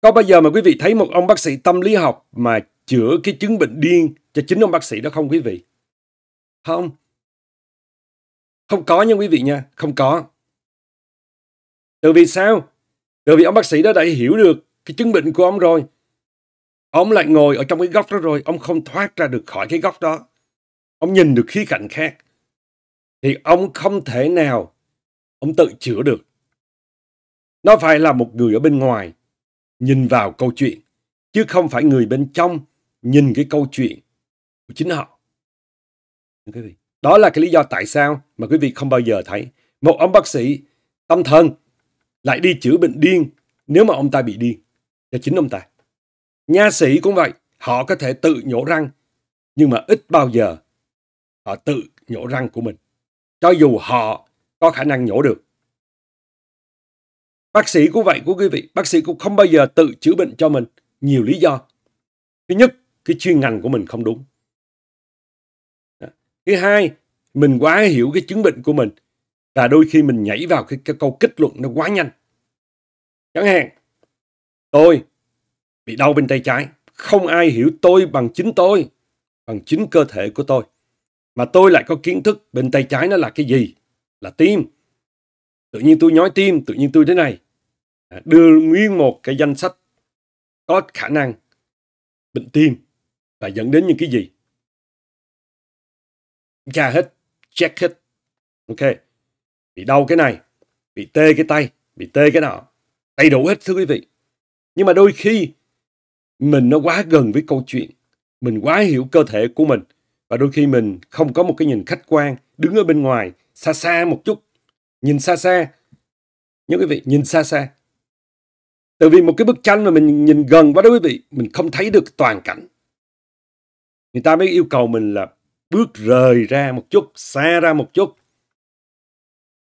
có bao giờ mà quý vị thấy một ông bác sĩ tâm lý học mà chữa cái chứng bệnh điên cho chính ông bác sĩ đó không quý vị không không có nha quý vị nha không có từ vì sao từ vì ông bác sĩ đó đã hiểu được cái chứng bệnh của ông rồi Ông lại ngồi ở trong cái góc đó rồi, ông không thoát ra được khỏi cái góc đó. Ông nhìn được khía cạnh khác. Thì ông không thể nào ông tự chữa được. Nó phải là một người ở bên ngoài nhìn vào câu chuyện, chứ không phải người bên trong nhìn cái câu chuyện của chính họ. đó là cái lý do tại sao mà quý vị không bao giờ thấy một ông bác sĩ tâm thần lại đi chữa bệnh điên nếu mà ông ta bị điên cho chính ông ta. Nha sĩ cũng vậy, họ có thể tự nhổ răng, nhưng mà ít bao giờ họ tự nhổ răng của mình, cho dù họ có khả năng nhổ được. Bác sĩ cũng vậy của quý vị, bác sĩ cũng không bao giờ tự chữa bệnh cho mình, nhiều lý do. Thứ nhất, cái chuyên ngành của mình không đúng. Thứ hai, mình quá hiểu cái chứng bệnh của mình và đôi khi mình nhảy vào cái, cái câu kết luận nó quá nhanh. Chẳng hạn, tôi bị đau bên tay trái. Không ai hiểu tôi bằng chính tôi, bằng chính cơ thể của tôi. Mà tôi lại có kiến thức bên tay trái nó là cái gì? Là tim. Tự nhiên tôi nhói tim, tự nhiên tôi thế này. À, đưa nguyên một cái danh sách có khả năng bệnh tim và dẫn đến những cái gì. tra hết, check hết. Ok. Bị đau cái này, bị tê cái tay, bị tê cái nào Đầy đủ hết thưa quý vị. Nhưng mà đôi khi mình nó quá gần với câu chuyện mình quá hiểu cơ thể của mình và đôi khi mình không có một cái nhìn khách quan đứng ở bên ngoài xa xa một chút nhìn xa xa nhớ quý vị nhìn xa xa tại vì một cái bức tranh mà mình nhìn gần quá đó quý vị mình không thấy được toàn cảnh người ta mới yêu cầu mình là bước rời ra một chút xa ra một chút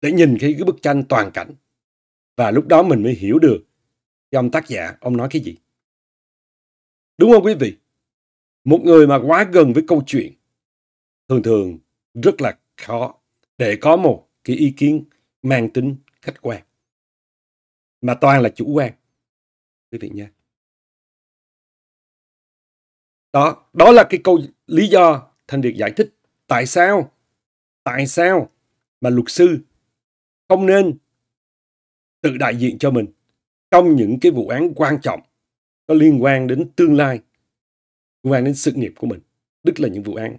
để nhìn cái, cái bức tranh toàn cảnh và lúc đó mình mới hiểu được cái ông tác giả ông nói cái gì Đúng không quý vị? Một người mà quá gần với câu chuyện thường thường rất là khó để có một cái ý kiến mang tính khách quan mà toàn là chủ quan quý vị nha đó đó là cái câu lý do thanh được giải thích tại sao tại sao mà luật sư không nên tự đại diện cho mình trong những cái vụ án quan trọng nó liên quan đến tương lai liên quan đến sự nghiệp của mình tức là những vụ án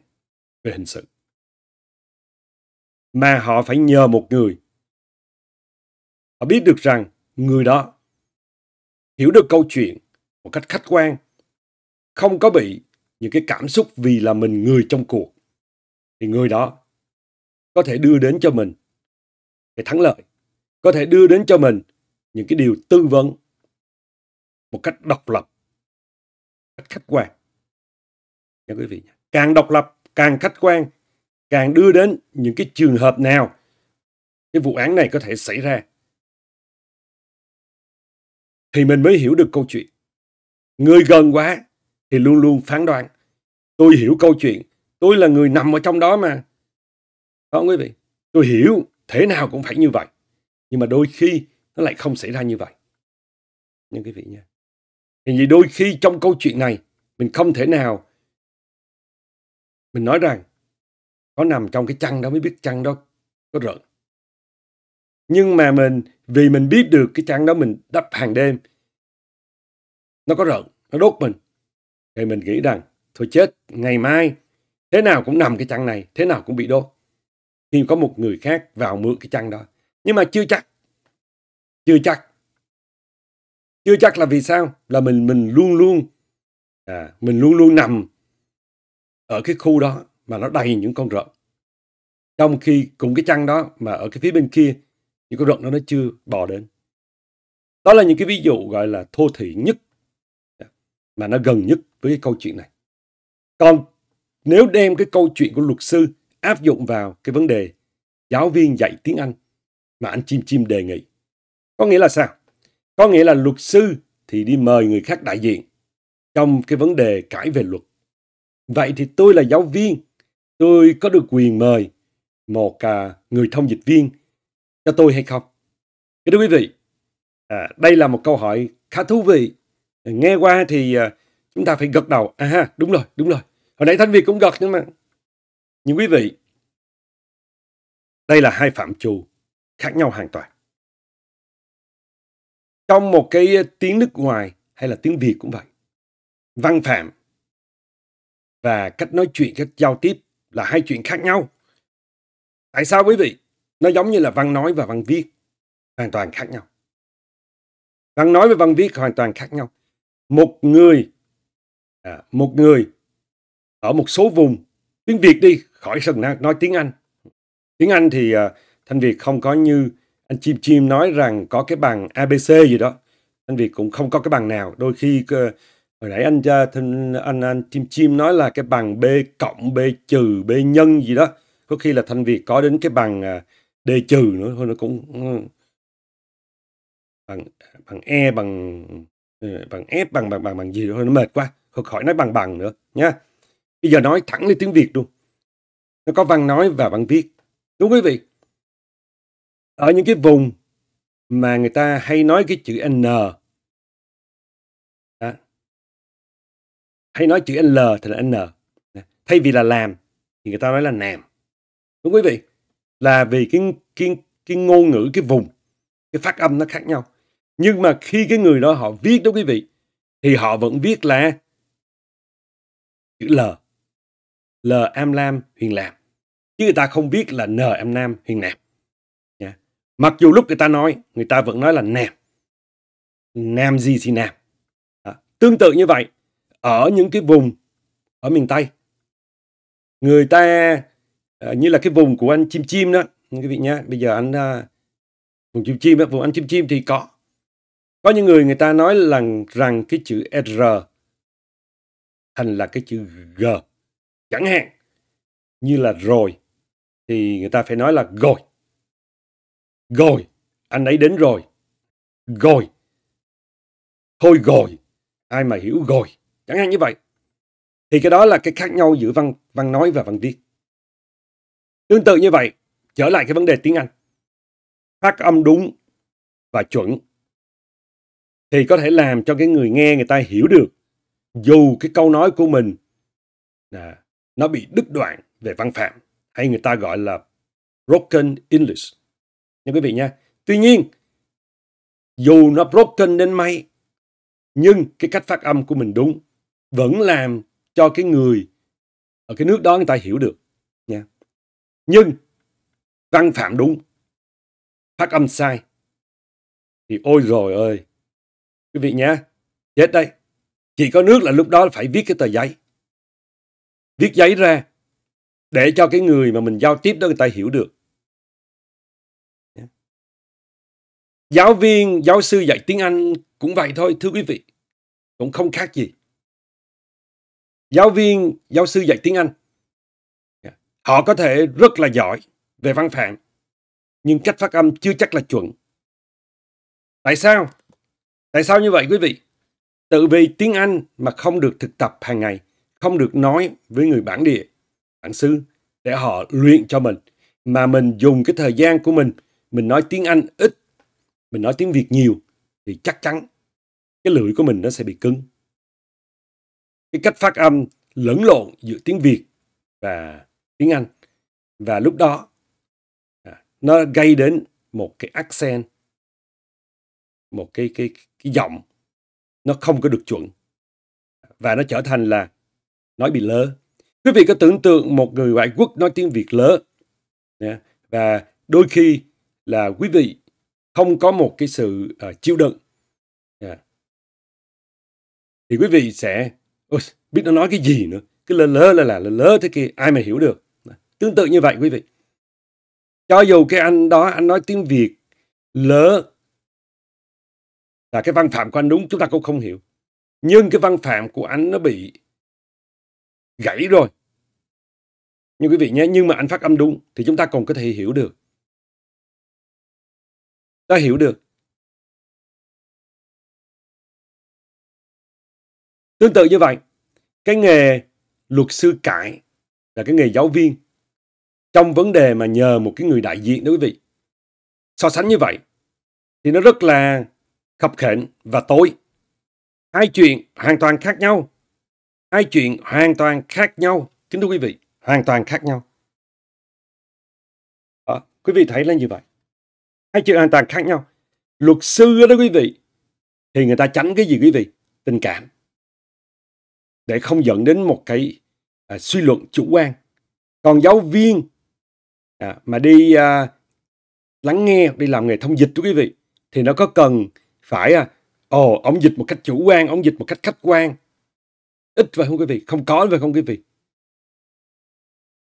về hình sự mà họ phải nhờ một người họ biết được rằng người đó hiểu được câu chuyện một cách khách quan không có bị những cái cảm xúc vì là mình người trong cuộc thì người đó có thể đưa đến cho mình cái thắng lợi có thể đưa đến cho mình những cái điều tư vấn một cách độc lập cách khách quan các quý vị càng độc lập càng khách quan càng đưa đến những cái trường hợp nào cái vụ án này có thể xảy ra thì mình mới hiểu được câu chuyện người gần quá thì luôn luôn phán đoán tôi hiểu câu chuyện tôi là người nằm ở trong đó mà không quý vị tôi hiểu thế nào cũng phải như vậy nhưng mà đôi khi nó lại không xảy ra như vậy nhưng quý vị nha thì vì đôi khi trong câu chuyện này mình không thể nào mình nói rằng có nằm trong cái chăn đó mới biết chăn đó có rợn. Nhưng mà mình vì mình biết được cái chăn đó mình đắp hàng đêm nó có rợn, nó đốt mình. Thì mình nghĩ rằng thôi chết, ngày mai thế nào cũng nằm cái chăn này, thế nào cũng bị đốt. Khi có một người khác vào mượn cái chăn đó. Nhưng mà chưa chắc. Chưa chắc chưa chắc là vì sao là mình mình luôn luôn à, mình luôn luôn nằm ở cái khu đó mà nó đầy những con rợn trong khi cùng cái chăn đó mà ở cái phía bên kia những con rợn nó nó chưa bò đến đó là những cái ví dụ gọi là thô thị nhất à, mà nó gần nhất với cái câu chuyện này còn nếu đem cái câu chuyện của luật sư áp dụng vào cái vấn đề giáo viên dạy tiếng Anh mà anh chim chim đề nghị có nghĩa là sao có nghĩa là luật sư thì đi mời người khác đại diện trong cái vấn đề cãi về luật. Vậy thì tôi là giáo viên, tôi có được quyền mời một à, người thông dịch viên cho tôi hay không? Thưa quý vị, à, đây là một câu hỏi khá thú vị. Nghe qua thì à, chúng ta phải gật đầu. À ha, đúng rồi, đúng rồi. Hồi nãy Thanh Việt cũng gật nhưng mà. Nhưng quý vị, đây là hai phạm trù khác nhau hoàn toàn trong một cái tiếng nước ngoài hay là tiếng Việt cũng vậy. Văn phạm và cách nói chuyện, cách giao tiếp là hai chuyện khác nhau. Tại sao quý vị? Nó giống như là văn nói và văn viết hoàn toàn khác nhau. Văn nói và văn viết hoàn toàn khác nhau. Một người à, một người ở một số vùng tiếng Việt đi khỏi sừng nói tiếng Anh. Tiếng Anh thì à, Thanh Việt không có như anh chim chim nói rằng có cái bằng abc gì đó anh việt cũng không có cái bằng nào đôi khi ờ, hồi nãy anh anh ờ, anh, anh chim chim nói là cái bằng b cộng b trừ b nhân gì đó có khi là thanh việt có đến cái bằng ờ, d trừ nữa thôi nó cũng ừ. bằng bằng e bằng ừ, bằng f bằng bằng bằng bằng gì thôi nó mệt quá không khỏi nói bằng bằng nữa nhá bây giờ nói thẳng lên tiếng việt luôn nó có văn nói và văn viết đúng quý vị ở những cái vùng mà người ta hay nói cái chữ N đó. hay nói chữ L thì là N thay vì là làm thì người ta nói là làm đúng quý vị là vì cái cái cái ngôn ngữ cái vùng cái phát âm nó khác nhau nhưng mà khi cái người đó họ viết đó quý vị thì họ vẫn viết là chữ L L Am Lam Huyền Làm chứ người ta không biết là N Am Nam Huyền Nam Mặc dù lúc người ta nói, người ta vẫn nói là nam. Nam gì thì nam. À, tương tự như vậy, ở những cái vùng ở miền Tây, người ta à, như là cái vùng của anh chim chim đó, những quý vị nhá, bây giờ anh à, vùng chim chim, đó, vùng anh chim chim thì có. Có những người người ta nói là rằng cái chữ R thành là cái chữ G. Chẳng hạn như là rồi thì người ta phải nói là rồi rồi, anh ấy đến rồi. Rồi. Thôi rồi. Ai mà hiểu rồi. Chẳng hạn như vậy. Thì cái đó là cái khác nhau giữa văn văn nói và văn viết. Tương tự như vậy, trở lại cái vấn đề tiếng Anh. Phát âm đúng và chuẩn thì có thể làm cho cái người nghe người ta hiểu được dù cái câu nói của mình à, nó bị đứt đoạn về văn phạm hay người ta gọi là broken English nha quý vị nha. Tuy nhiên, dù nó broken đến mấy, nhưng cái cách phát âm của mình đúng vẫn làm cho cái người ở cái nước đó người ta hiểu được nha. Nhưng văn phạm đúng, phát âm sai thì ôi rồi ơi. Quý vị nha, chết đây. Chỉ có nước là lúc đó phải viết cái tờ giấy. Viết giấy ra để cho cái người mà mình giao tiếp đó người ta hiểu được Giáo viên, giáo sư dạy tiếng Anh cũng vậy thôi thưa quý vị. Cũng không khác gì. Giáo viên, giáo sư dạy tiếng Anh họ có thể rất là giỏi về văn phạm nhưng cách phát âm chưa chắc là chuẩn tại sao tại sao như vậy quý vị tự vì tiếng anh mà không được thực tập hàng ngày không được nói với người bản địa bản xứ để họ luyện cho mình mà mình dùng cái thời gian của mình mình nói tiếng anh ít mình nói tiếng Việt nhiều thì chắc chắn cái lưỡi của mình nó sẽ bị cứng. Cái cách phát âm lẫn lộn giữa tiếng Việt và tiếng Anh và lúc đó à, nó gây đến một cái accent một cái cái cái giọng nó không có được chuẩn và nó trở thành là nói bị lớ quý vị có tưởng tượng một người ngoại quốc nói tiếng việt lớ và đôi khi là quý vị không có một cái sự uh, chịu đựng yeah. Dạ. thì quý vị sẽ Ôi, biết nó nói cái gì nữa cái lơ lơ là là lơ lơ thế kia ai mà hiểu được dạ, tương tự như vậy quý vị cho dù cái anh đó anh nói tiếng việt lỡ là cái văn phạm của anh đúng chúng ta cũng không hiểu nhưng cái văn phạm của anh nó bị gãy rồi nhưng quý vị nhé nhưng mà anh phát âm đúng thì chúng ta còn có thể hiểu được ta hiểu được tương tự như vậy cái nghề luật sư cải là cái nghề giáo viên trong vấn đề mà nhờ một cái người đại diện đó quý vị so sánh như vậy thì nó rất là khập khệnh và tối hai chuyện hoàn toàn khác nhau hai chuyện hoàn toàn khác nhau kính thưa quý vị hoàn toàn khác nhau đó, quý vị thấy là như vậy hai chuyện an toàn khác nhau luật sư đó quý vị thì người ta tránh cái gì quý vị tình cảm để không dẫn đến một cái à, suy luận chủ quan còn giáo viên à, mà đi à, lắng nghe đi làm nghề thông dịch đó quý vị thì nó có cần phải à, ồ ông dịch một cách chủ quan ông dịch một cách khách quan ít vậy không quý vị không có vậy không quý vị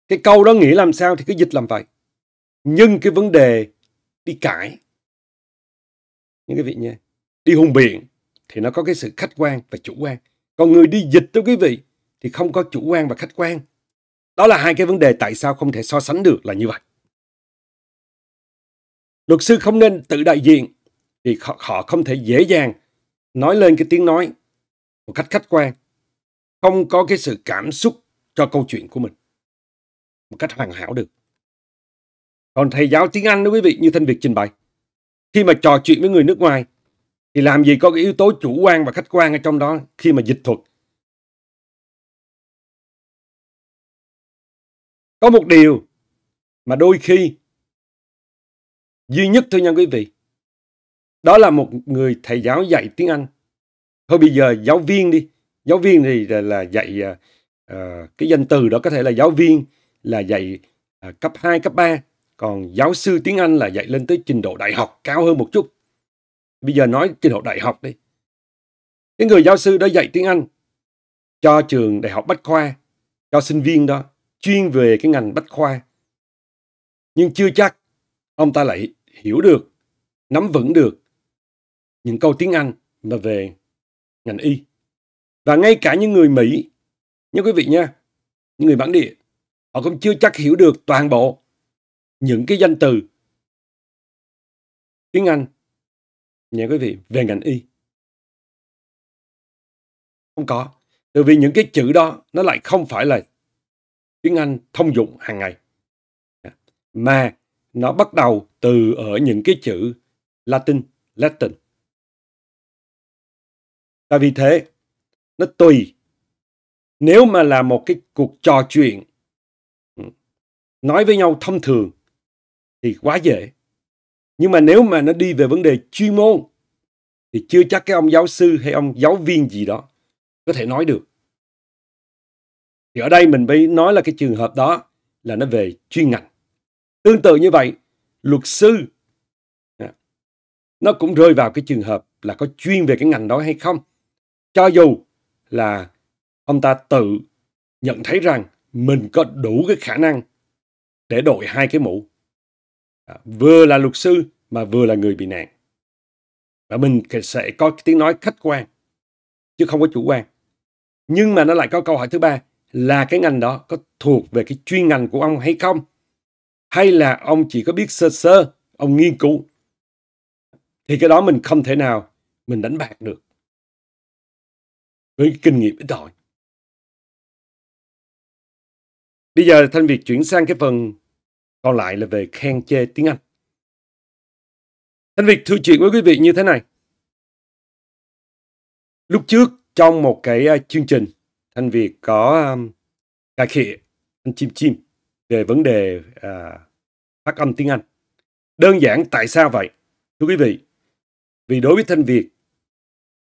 cái câu đó nghĩ làm sao thì cứ dịch làm vậy nhưng cái vấn đề đi cãi những cái vị nha đi hùng biện thì nó có cái sự khách quan và chủ quan còn người đi dịch thưa quý vị thì không có chủ quan và khách quan đó là hai cái vấn đề tại sao không thể so sánh được là như vậy luật sư không nên tự đại diện thì họ, họ không thể dễ dàng nói lên cái tiếng nói một cách khách quan không có cái sự cảm xúc cho câu chuyện của mình một cách hoàn hảo được còn thầy giáo tiếng Anh đó quý vị như Thanh Việt trình bày. Khi mà trò chuyện với người nước ngoài thì làm gì có cái yếu tố chủ quan và khách quan ở trong đó khi mà dịch thuật. Có một điều mà đôi khi duy nhất thôi nha quý vị. Đó là một người thầy giáo dạy tiếng Anh. Thôi bây giờ giáo viên đi. Giáo viên thì là, là dạy uh, cái danh từ đó có thể là giáo viên là dạy uh, cấp 2, cấp 3 còn giáo sư tiếng Anh là dạy lên tới trình độ đại học cao hơn một chút. Bây giờ nói trình độ đại học đi. Cái người giáo sư đó dạy tiếng Anh cho trường đại học Bách Khoa, cho sinh viên đó, chuyên về cái ngành Bách Khoa. Nhưng chưa chắc ông ta lại hiểu được, nắm vững được những câu tiếng Anh mà về ngành y. Và ngay cả những người Mỹ, như quý vị nha, những người bản địa, họ cũng chưa chắc hiểu được toàn bộ những cái danh từ tiếng Anh nhé quý vị về ngành y không có bởi vì những cái chữ đó nó lại không phải là tiếng Anh thông dụng hàng ngày mà nó bắt đầu từ ở những cái chữ Latin Latin và vì thế nó tùy nếu mà là một cái cuộc trò chuyện nói với nhau thông thường thì quá dễ nhưng mà nếu mà nó đi về vấn đề chuyên môn thì chưa chắc cái ông giáo sư hay ông giáo viên gì đó có thể nói được thì ở đây mình mới nói là cái trường hợp đó là nó về chuyên ngành tương tự như vậy luật sư à, nó cũng rơi vào cái trường hợp là có chuyên về cái ngành đó hay không cho dù là ông ta tự nhận thấy rằng mình có đủ cái khả năng để đội hai cái mũ À, vừa là luật sư mà vừa là người bị nạn và mình sẽ có tiếng nói khách quan chứ không có chủ quan nhưng mà nó lại có câu hỏi thứ ba là cái ngành đó có thuộc về cái chuyên ngành của ông hay không hay là ông chỉ có biết sơ sơ ông nghiên cứu thì cái đó mình không thể nào mình đánh bạc được với kinh nghiệm ít ỏi bây giờ thanh việt chuyển sang cái phần còn lại là về khen chê tiếng Anh. Thanh Việt thưa chuyện với quý vị như thế này. Lúc trước trong một cái chương trình, Thanh Việt có um, cà khịa, anh chim chim về vấn đề uh, phát âm tiếng Anh. Đơn giản tại sao vậy? Thưa quý vị, vì đối với Thanh Việt,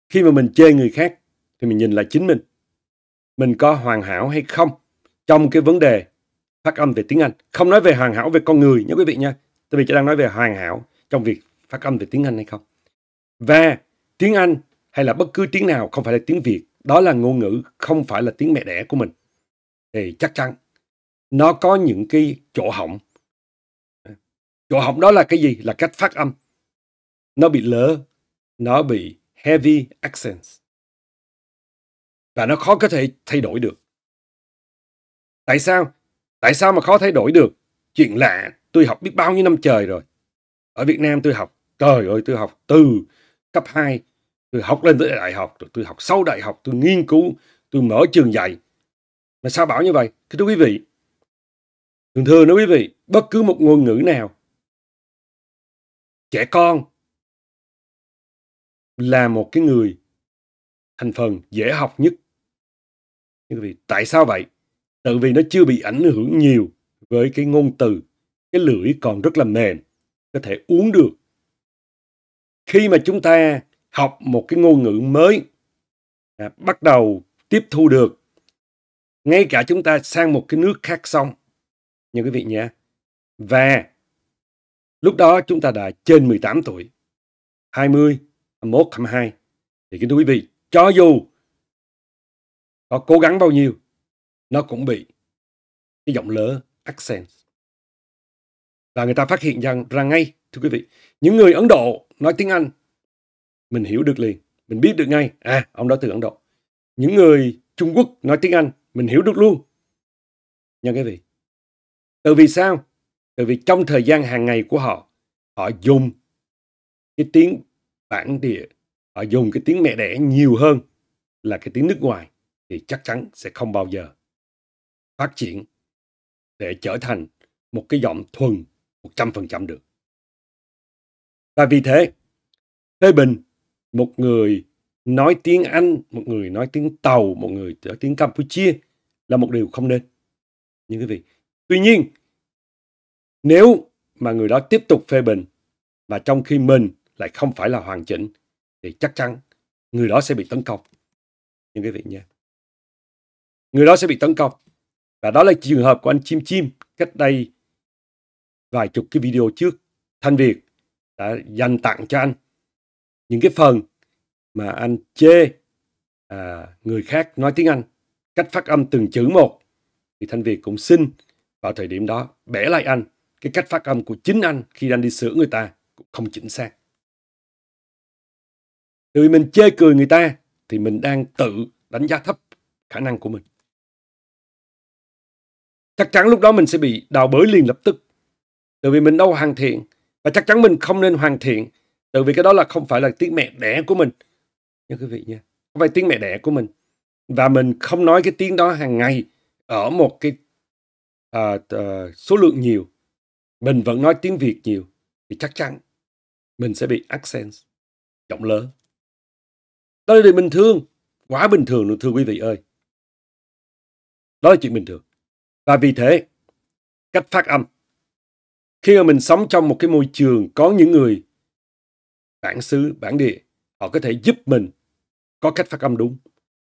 khi mà mình chê người khác thì mình nhìn lại chính mình. Mình có hoàn hảo hay không trong cái vấn đề phát âm về tiếng Anh. Không nói về hoàn hảo về con người nhé quý vị nha. Tại vì chỉ đang nói về hoàn hảo trong việc phát âm về tiếng Anh hay không. Và tiếng Anh hay là bất cứ tiếng nào không phải là tiếng Việt. Đó là ngôn ngữ, không phải là tiếng mẹ đẻ của mình. Thì chắc chắn nó có những cái chỗ hỏng. Chỗ hỏng đó là cái gì? Là cách phát âm. Nó bị lỡ, nó bị heavy accents. Và nó khó có thể thay đổi được. Tại sao? Tại sao mà khó thay đổi được? Chuyện lạ, tôi học biết bao nhiêu năm trời rồi. Ở Việt Nam tôi học, trời ơi tôi học từ cấp 2, tôi học lên tới đại học, rồi tôi học sau đại học, tôi nghiên cứu, tôi mở trường dạy. Mà sao bảo như vậy? Thưa quý vị, thường thường nói quý vị, bất cứ một ngôn ngữ nào, trẻ con là một cái người thành phần dễ học nhất. Nhưng vì tại sao vậy? Tự vì nó chưa bị ảnh hưởng nhiều với cái ngôn từ, cái lưỡi còn rất là mềm, có thể uống được. Khi mà chúng ta học một cái ngôn ngữ mới, à, bắt đầu tiếp thu được, ngay cả chúng ta sang một cái nước khác xong, như quý vị nhé, và lúc đó chúng ta đã trên 18 tuổi, 20, 21, 22, thì kính thưa quý vị, cho dù có cố gắng bao nhiêu nó cũng bị cái giọng lỡ accent. Và người ta phát hiện rằng ra ngay, thưa quý vị, những người Ấn Độ nói tiếng Anh, mình hiểu được liền, mình biết được ngay, à, ông đó từ Ấn Độ. Những người Trung Quốc nói tiếng Anh, mình hiểu được luôn. Nha quý vị. Từ vì sao? Từ vì trong thời gian hàng ngày của họ, họ dùng cái tiếng bản địa, họ dùng cái tiếng mẹ đẻ nhiều hơn là cái tiếng nước ngoài thì chắc chắn sẽ không bao giờ phát triển để trở thành một cái giọng thuần 100% được. Và vì thế, phê Bình, một người nói tiếng Anh, một người nói tiếng Tàu, một người nói tiếng Campuchia là một điều không nên. Nhưng quý vị, tuy nhiên, nếu mà người đó tiếp tục phê bình mà trong khi mình lại không phải là hoàn chỉnh thì chắc chắn người đó sẽ bị tấn công. Nhưng quý vị nha, người đó sẽ bị tấn công và đó là trường hợp của anh Chim Chim cách đây vài chục cái video trước. Thanh Việt đã dành tặng cho anh những cái phần mà anh chê à, người khác nói tiếng Anh cách phát âm từng chữ một thì Thanh Việt cũng xin vào thời điểm đó bẻ lại anh cái cách phát âm của chính anh khi đang đi sửa người ta cũng không chính xác. Từ mình chê cười người ta thì mình đang tự đánh giá thấp khả năng của mình chắc chắn lúc đó mình sẽ bị đào bới liền lập tức. Tại vì mình đâu hoàn thiện và chắc chắn mình không nên hoàn thiện tại vì cái đó là không phải là tiếng mẹ đẻ của mình. Nha quý vị nha, không phải tiếng mẹ đẻ của mình. Và mình không nói cái tiếng đó hàng ngày ở một cái à, à, số lượng nhiều. Mình vẫn nói tiếng Việt nhiều thì chắc chắn mình sẽ bị accent giọng lớn. Đó là điều bình thường, quá bình thường luôn thưa quý vị ơi. Đó là chuyện bình thường. Và vì thế, cách phát âm. Khi mà mình sống trong một cái môi trường có những người bản xứ, bản địa, họ có thể giúp mình có cách phát âm đúng.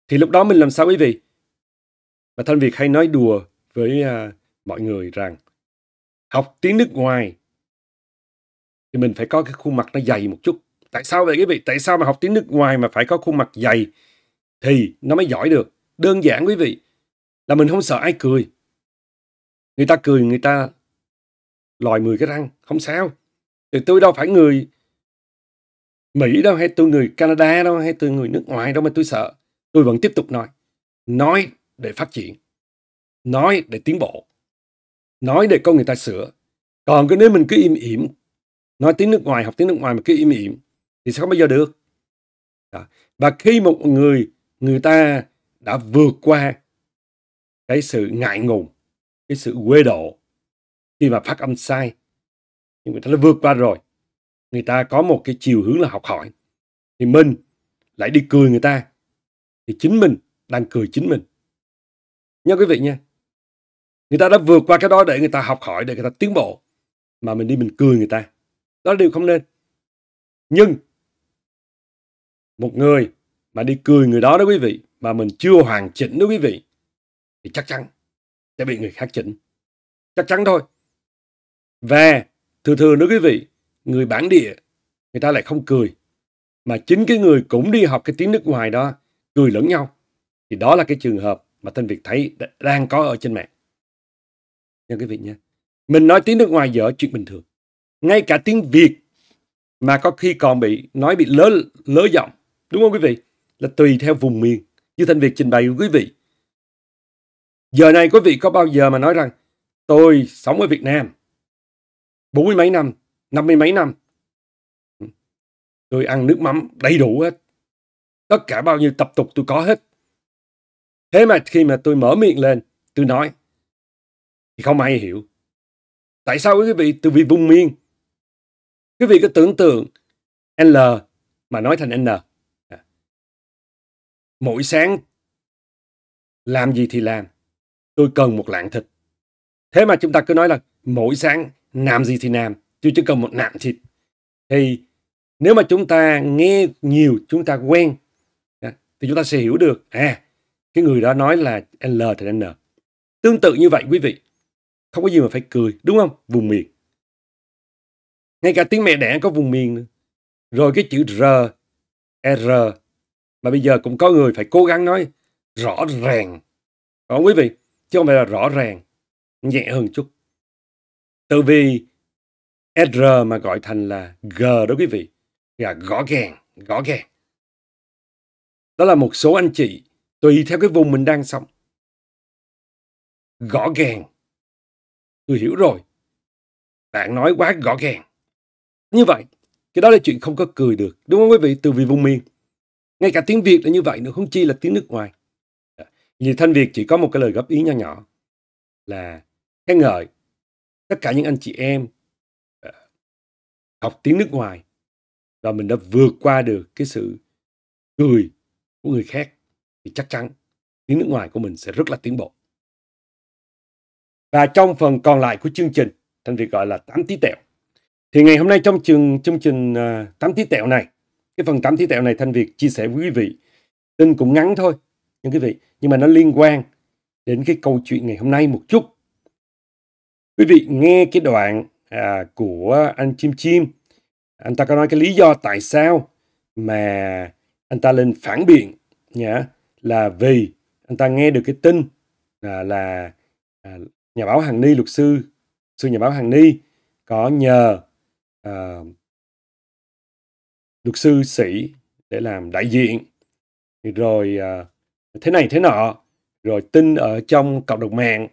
Thì lúc đó mình làm sao quý vị? Và Thanh Việt hay nói đùa với uh, mọi người rằng học tiếng nước ngoài thì mình phải có cái khuôn mặt nó dày một chút. Tại sao vậy quý vị? Tại sao mà học tiếng nước ngoài mà phải có khuôn mặt dày thì nó mới giỏi được? Đơn giản quý vị là mình không sợ ai cười, người ta cười người ta lòi mười cái răng không sao thì tôi đâu phải người mỹ đâu hay tôi người canada đâu hay tôi người nước ngoài đâu mà tôi sợ tôi vẫn tiếp tục nói nói để phát triển nói để tiến bộ nói để con người ta sửa còn cái nếu mình cứ im ỉm nói tiếng nước ngoài học tiếng nước ngoài mà cứ im ỉm thì sao không bao giờ được Đó. và khi một người người ta đã vượt qua cái sự ngại ngùng cái sự quê độ khi mà phát âm sai nhưng người ta đã vượt qua rồi người ta có một cái chiều hướng là học hỏi thì mình lại đi cười người ta thì chính mình đang cười chính mình nha quý vị nha người ta đã vượt qua cái đó để người ta học hỏi để người ta tiến bộ mà mình đi mình cười người ta đó là điều không nên nhưng một người mà đi cười người đó đó quý vị mà mình chưa hoàn chỉnh đó quý vị thì chắc chắn sẽ bị người khác chỉnh. Chắc chắn thôi. Và thường thường nữa quý vị, người bản địa người ta lại không cười. Mà chính cái người cũng đi học cái tiếng nước ngoài đó cười lẫn nhau. Thì đó là cái trường hợp mà Thanh Việt thấy đang có ở trên mạng. Nha quý vị nha. Mình nói tiếng nước ngoài dở chuyện bình thường. Ngay cả tiếng Việt mà có khi còn bị nói bị lớ lớ giọng. Đúng không quý vị? Là tùy theo vùng miền. Như Thanh Việt trình bày quý vị Giờ này quý vị có bao giờ mà nói rằng tôi sống ở Việt Nam bốn mươi mấy năm, năm mươi mấy năm. Tôi ăn nước mắm đầy đủ hết. Tất cả bao nhiêu tập tục tôi có hết. Thế mà khi mà tôi mở miệng lên, tôi nói thì không ai hiểu. Tại sao quý vị từ vì vùng miên Quý vị cứ tưởng tượng L mà nói thành N. Mỗi sáng làm gì thì làm tôi cần một lạng thịt. Thế mà chúng ta cứ nói là mỗi sáng làm gì thì làm, tôi chỉ cần một nạm thịt. Thì nếu mà chúng ta nghe nhiều, chúng ta quen, à, thì chúng ta sẽ hiểu được, à, cái người đó nói là L thì N. Tương tự như vậy quý vị, không có gì mà phải cười, đúng không? Vùng miền. Ngay cả tiếng mẹ đẻ có vùng miền nữa. Rồi cái chữ R, R, mà bây giờ cũng có người phải cố gắng nói rõ ràng. Đúng không quý vị? chứ không phải là rõ ràng, nhẹ hơn chút. Từ vì r mà gọi thành là G đó quý vị, là dạ, gõ gàng, gõ gàng. Đó là một số anh chị, tùy theo cái vùng mình đang sống. Gõ gàng. Tôi hiểu rồi. Bạn nói quá gõ gàng. Như vậy, cái đó là chuyện không có cười được. Đúng không quý vị? Từ vì vùng miền. Ngay cả tiếng Việt là như vậy nữa, không chi là tiếng nước ngoài. Vì Thanh Việt chỉ có một cái lời góp ý nho nhỏ là khen ngợi tất cả những anh chị em ờ, học tiếng nước ngoài và mình đã vượt qua được cái sự cười của người khác thì chắc chắn tiếng nước ngoài của mình sẽ rất là tiến bộ. Và trong phần còn lại của chương trình, Thanh Việt gọi là 8 tí tẹo. Thì ngày hôm nay trong trường chương trình uh, ờ, 8 tí tẹo này, cái phần 8 tí tẹo này Thanh Việt chia sẻ với quý vị, tin cũng ngắn thôi, nha quý vị nhưng mà nó liên quan đến cái câu chuyện ngày hôm nay một chút quý vị nghe cái đoạn à, của anh chim chim anh ta có nói cái lý do tại sao mà anh ta lên phản biện nhá là vì anh ta nghe được cái tin à, là à, nhà báo Hằng Ni luật sư sư nhà báo Hằng Ni có nhờ à, luật sư sĩ để làm đại diện rồi à, thế này thế nọ rồi tin ở trong cộng đồng mạng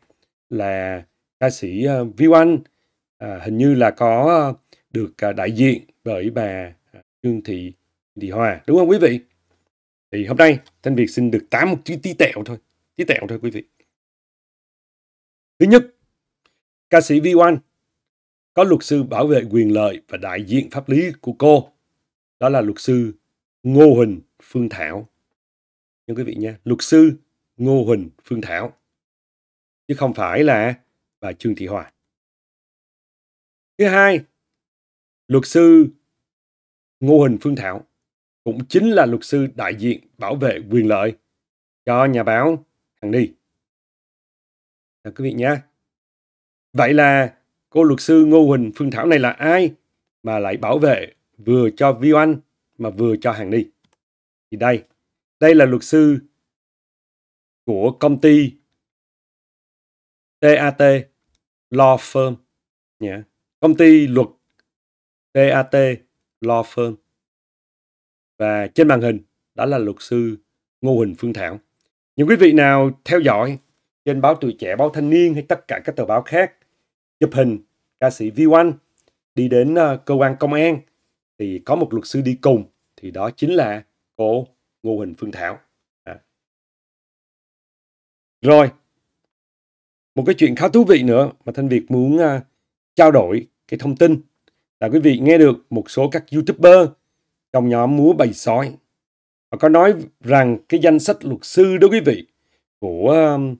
là ca sĩ ờ, Vi Anh à, hình như là có ờ, được ờ, đại diện bởi bà Dương Thị Thị Hòa đúng không quý vị thì hôm nay Thanh Việt xin được tám một tí, tí tẹo thôi tí tẹo thôi quý vị thứ nhất ca sĩ Vi Anh có luật sư bảo vệ quyền lợi và đại diện pháp lý của cô đó là luật sư Ngô Huỳnh Phương Thảo nha quý vị nha luật sư Ngô Huỳnh Phương Thảo chứ không phải là bà Trương Thị Hòa thứ hai luật sư Ngô Huỳnh Phương Thảo cũng chính là luật sư đại diện bảo vệ quyền lợi cho nhà báo Hằng Ni Chào quý vị nha vậy là cô luật sư Ngô Huỳnh Phương Thảo này là ai mà lại bảo vệ vừa cho Vi Oanh mà vừa cho Hằng Ni thì đây đây là luật sư của công ty TAT Law Firm. Yeah. Công ty luật TAT Law Firm. Và trên màn hình đó là luật sư Ngô Huỳnh Phương Thảo. Những quý vị nào theo dõi trên báo Tuổi Trẻ, báo Thanh Niên hay tất cả các tờ báo khác, chụp hình ca sĩ Vi Oanh đi đến ờ, cơ quan công an thì có một luật sư đi cùng thì đó chính là cô Ngô Huỳnh Phương Thảo à. rồi một cái chuyện khá thú vị nữa mà Thanh Việt muốn uh, trao đổi cái thông tin là quý vị nghe được một số các youtuber trong nhóm múa bầy sói và có nói rằng cái danh sách luật sư đó quý vị của um,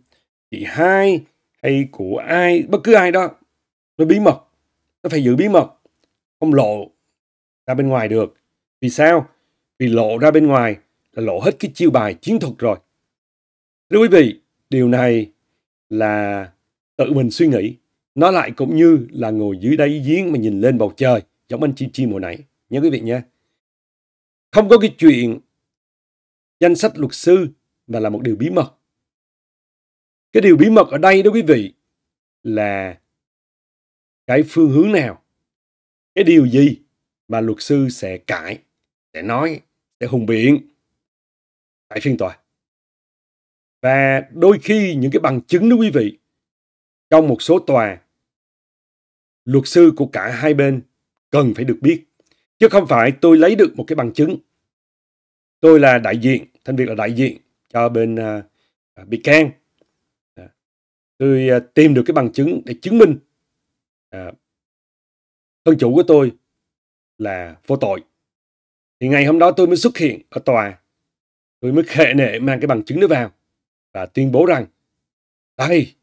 chị hai hay của ai bất cứ ai đó nó bí mật nó phải giữ bí mật không lộ ra bên ngoài được vì sao vì lộ ra bên ngoài là lộ hết cái chiêu bài chiến thuật rồi. Thưa quý vị, điều này là tự mình suy nghĩ. Nó lại cũng như là ngồi dưới đáy giếng mà nhìn lên bầu trời, giống anh chim chim hồi nãy. Nhớ quý vị nha. Không có cái chuyện danh sách luật sư mà là một điều bí mật. Cái điều bí mật ở đây đó quý vị là cái phương hướng nào, cái điều gì mà luật sư sẽ cãi, sẽ nói, sẽ hùng biện tại phiên tòa. Và đôi khi những cái bằng chứng đó quý vị, trong một số tòa, luật sư của cả hai bên cần phải được biết. Chứ không phải tôi lấy được một cái bằng chứng. Tôi là đại diện, thành việc là đại diện cho bên uh, bị can. À, tôi uh, tìm được cái bằng chứng để chứng minh uh, thân chủ của tôi là vô tội. Thì ngày hôm đó tôi mới xuất hiện ở tòa tôi mới khệ nệ mang cái bằng chứng đó vào và tuyên bố rằng đây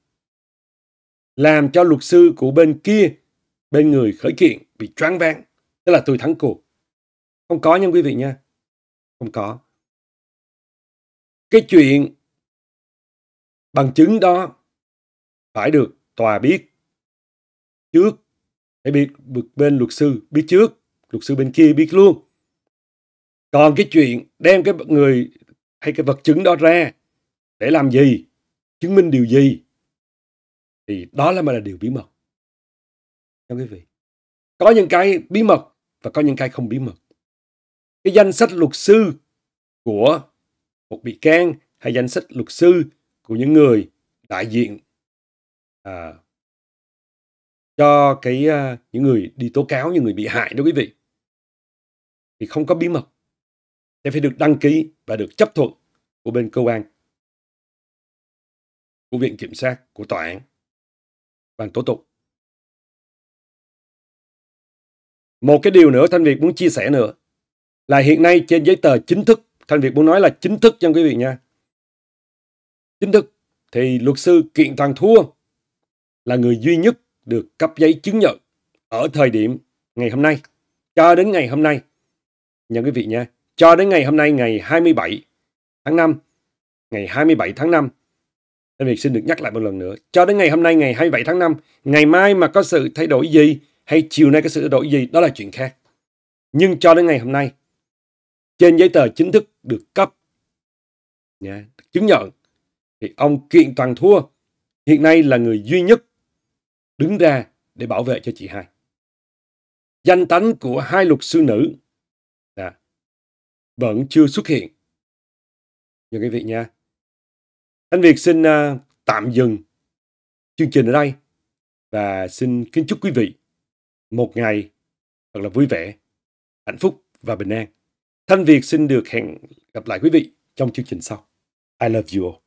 làm cho luật sư của bên kia bên người khởi kiện bị choáng váng tức là tôi thắng cuộc không có nha quý vị nha không có cái chuyện bằng chứng đó phải được tòa biết trước phải biết bên luật sư biết trước luật sư bên kia biết luôn còn cái chuyện đem cái người hay cái vật chứng đó ra để làm gì chứng minh điều gì thì đó là mà là điều bí mật các quý vị có những cái bí mật và có những cái không bí mật cái danh sách luật sư của một bị can hay danh sách luật sư của những người đại diện à, cho cái uh, những người đi tố cáo những người bị hại đó quý vị thì không có bí mật thì phải được đăng ký và được chấp thuận của bên cơ quan, của viện kiểm sát, của tòa án, bằng tố tụng. Một cái điều nữa Thanh Việt muốn chia sẻ nữa là hiện nay trên giấy tờ chính thức, Thanh Việt muốn nói là chính thức cho quý vị nha. Chính thức thì luật sư Kiện Toàn Thua là người duy nhất được cấp giấy chứng nhận ở thời điểm ngày hôm nay cho đến ngày hôm nay. Nha quý vị nha. Cho đến ngày hôm nay ngày 27 tháng 5, ngày 27 tháng 5, Nên Việt xin được nhắc lại một lần nữa. Cho đến ngày hôm nay ngày 27 tháng 5, ngày mai mà có sự thay đổi gì hay chiều nay có sự thay đổi gì, đó là chuyện khác. Nhưng cho đến ngày hôm nay, trên giấy tờ chính thức được cấp, yeah, chứng nhận, thì ông Kiện Toàn Thua hiện nay là người duy nhất đứng ra để bảo vệ cho chị hai. Danh tánh của hai luật sư nữ vẫn chưa xuất hiện. Nhờ quý vị nha. Anh Việt xin à, tạm dừng chương trình ở đây và xin kính chúc quý vị một ngày thật là vui vẻ, hạnh phúc và bình an. Thanh Việt xin được hẹn gặp lại quý vị trong chương trình sau. I love you all.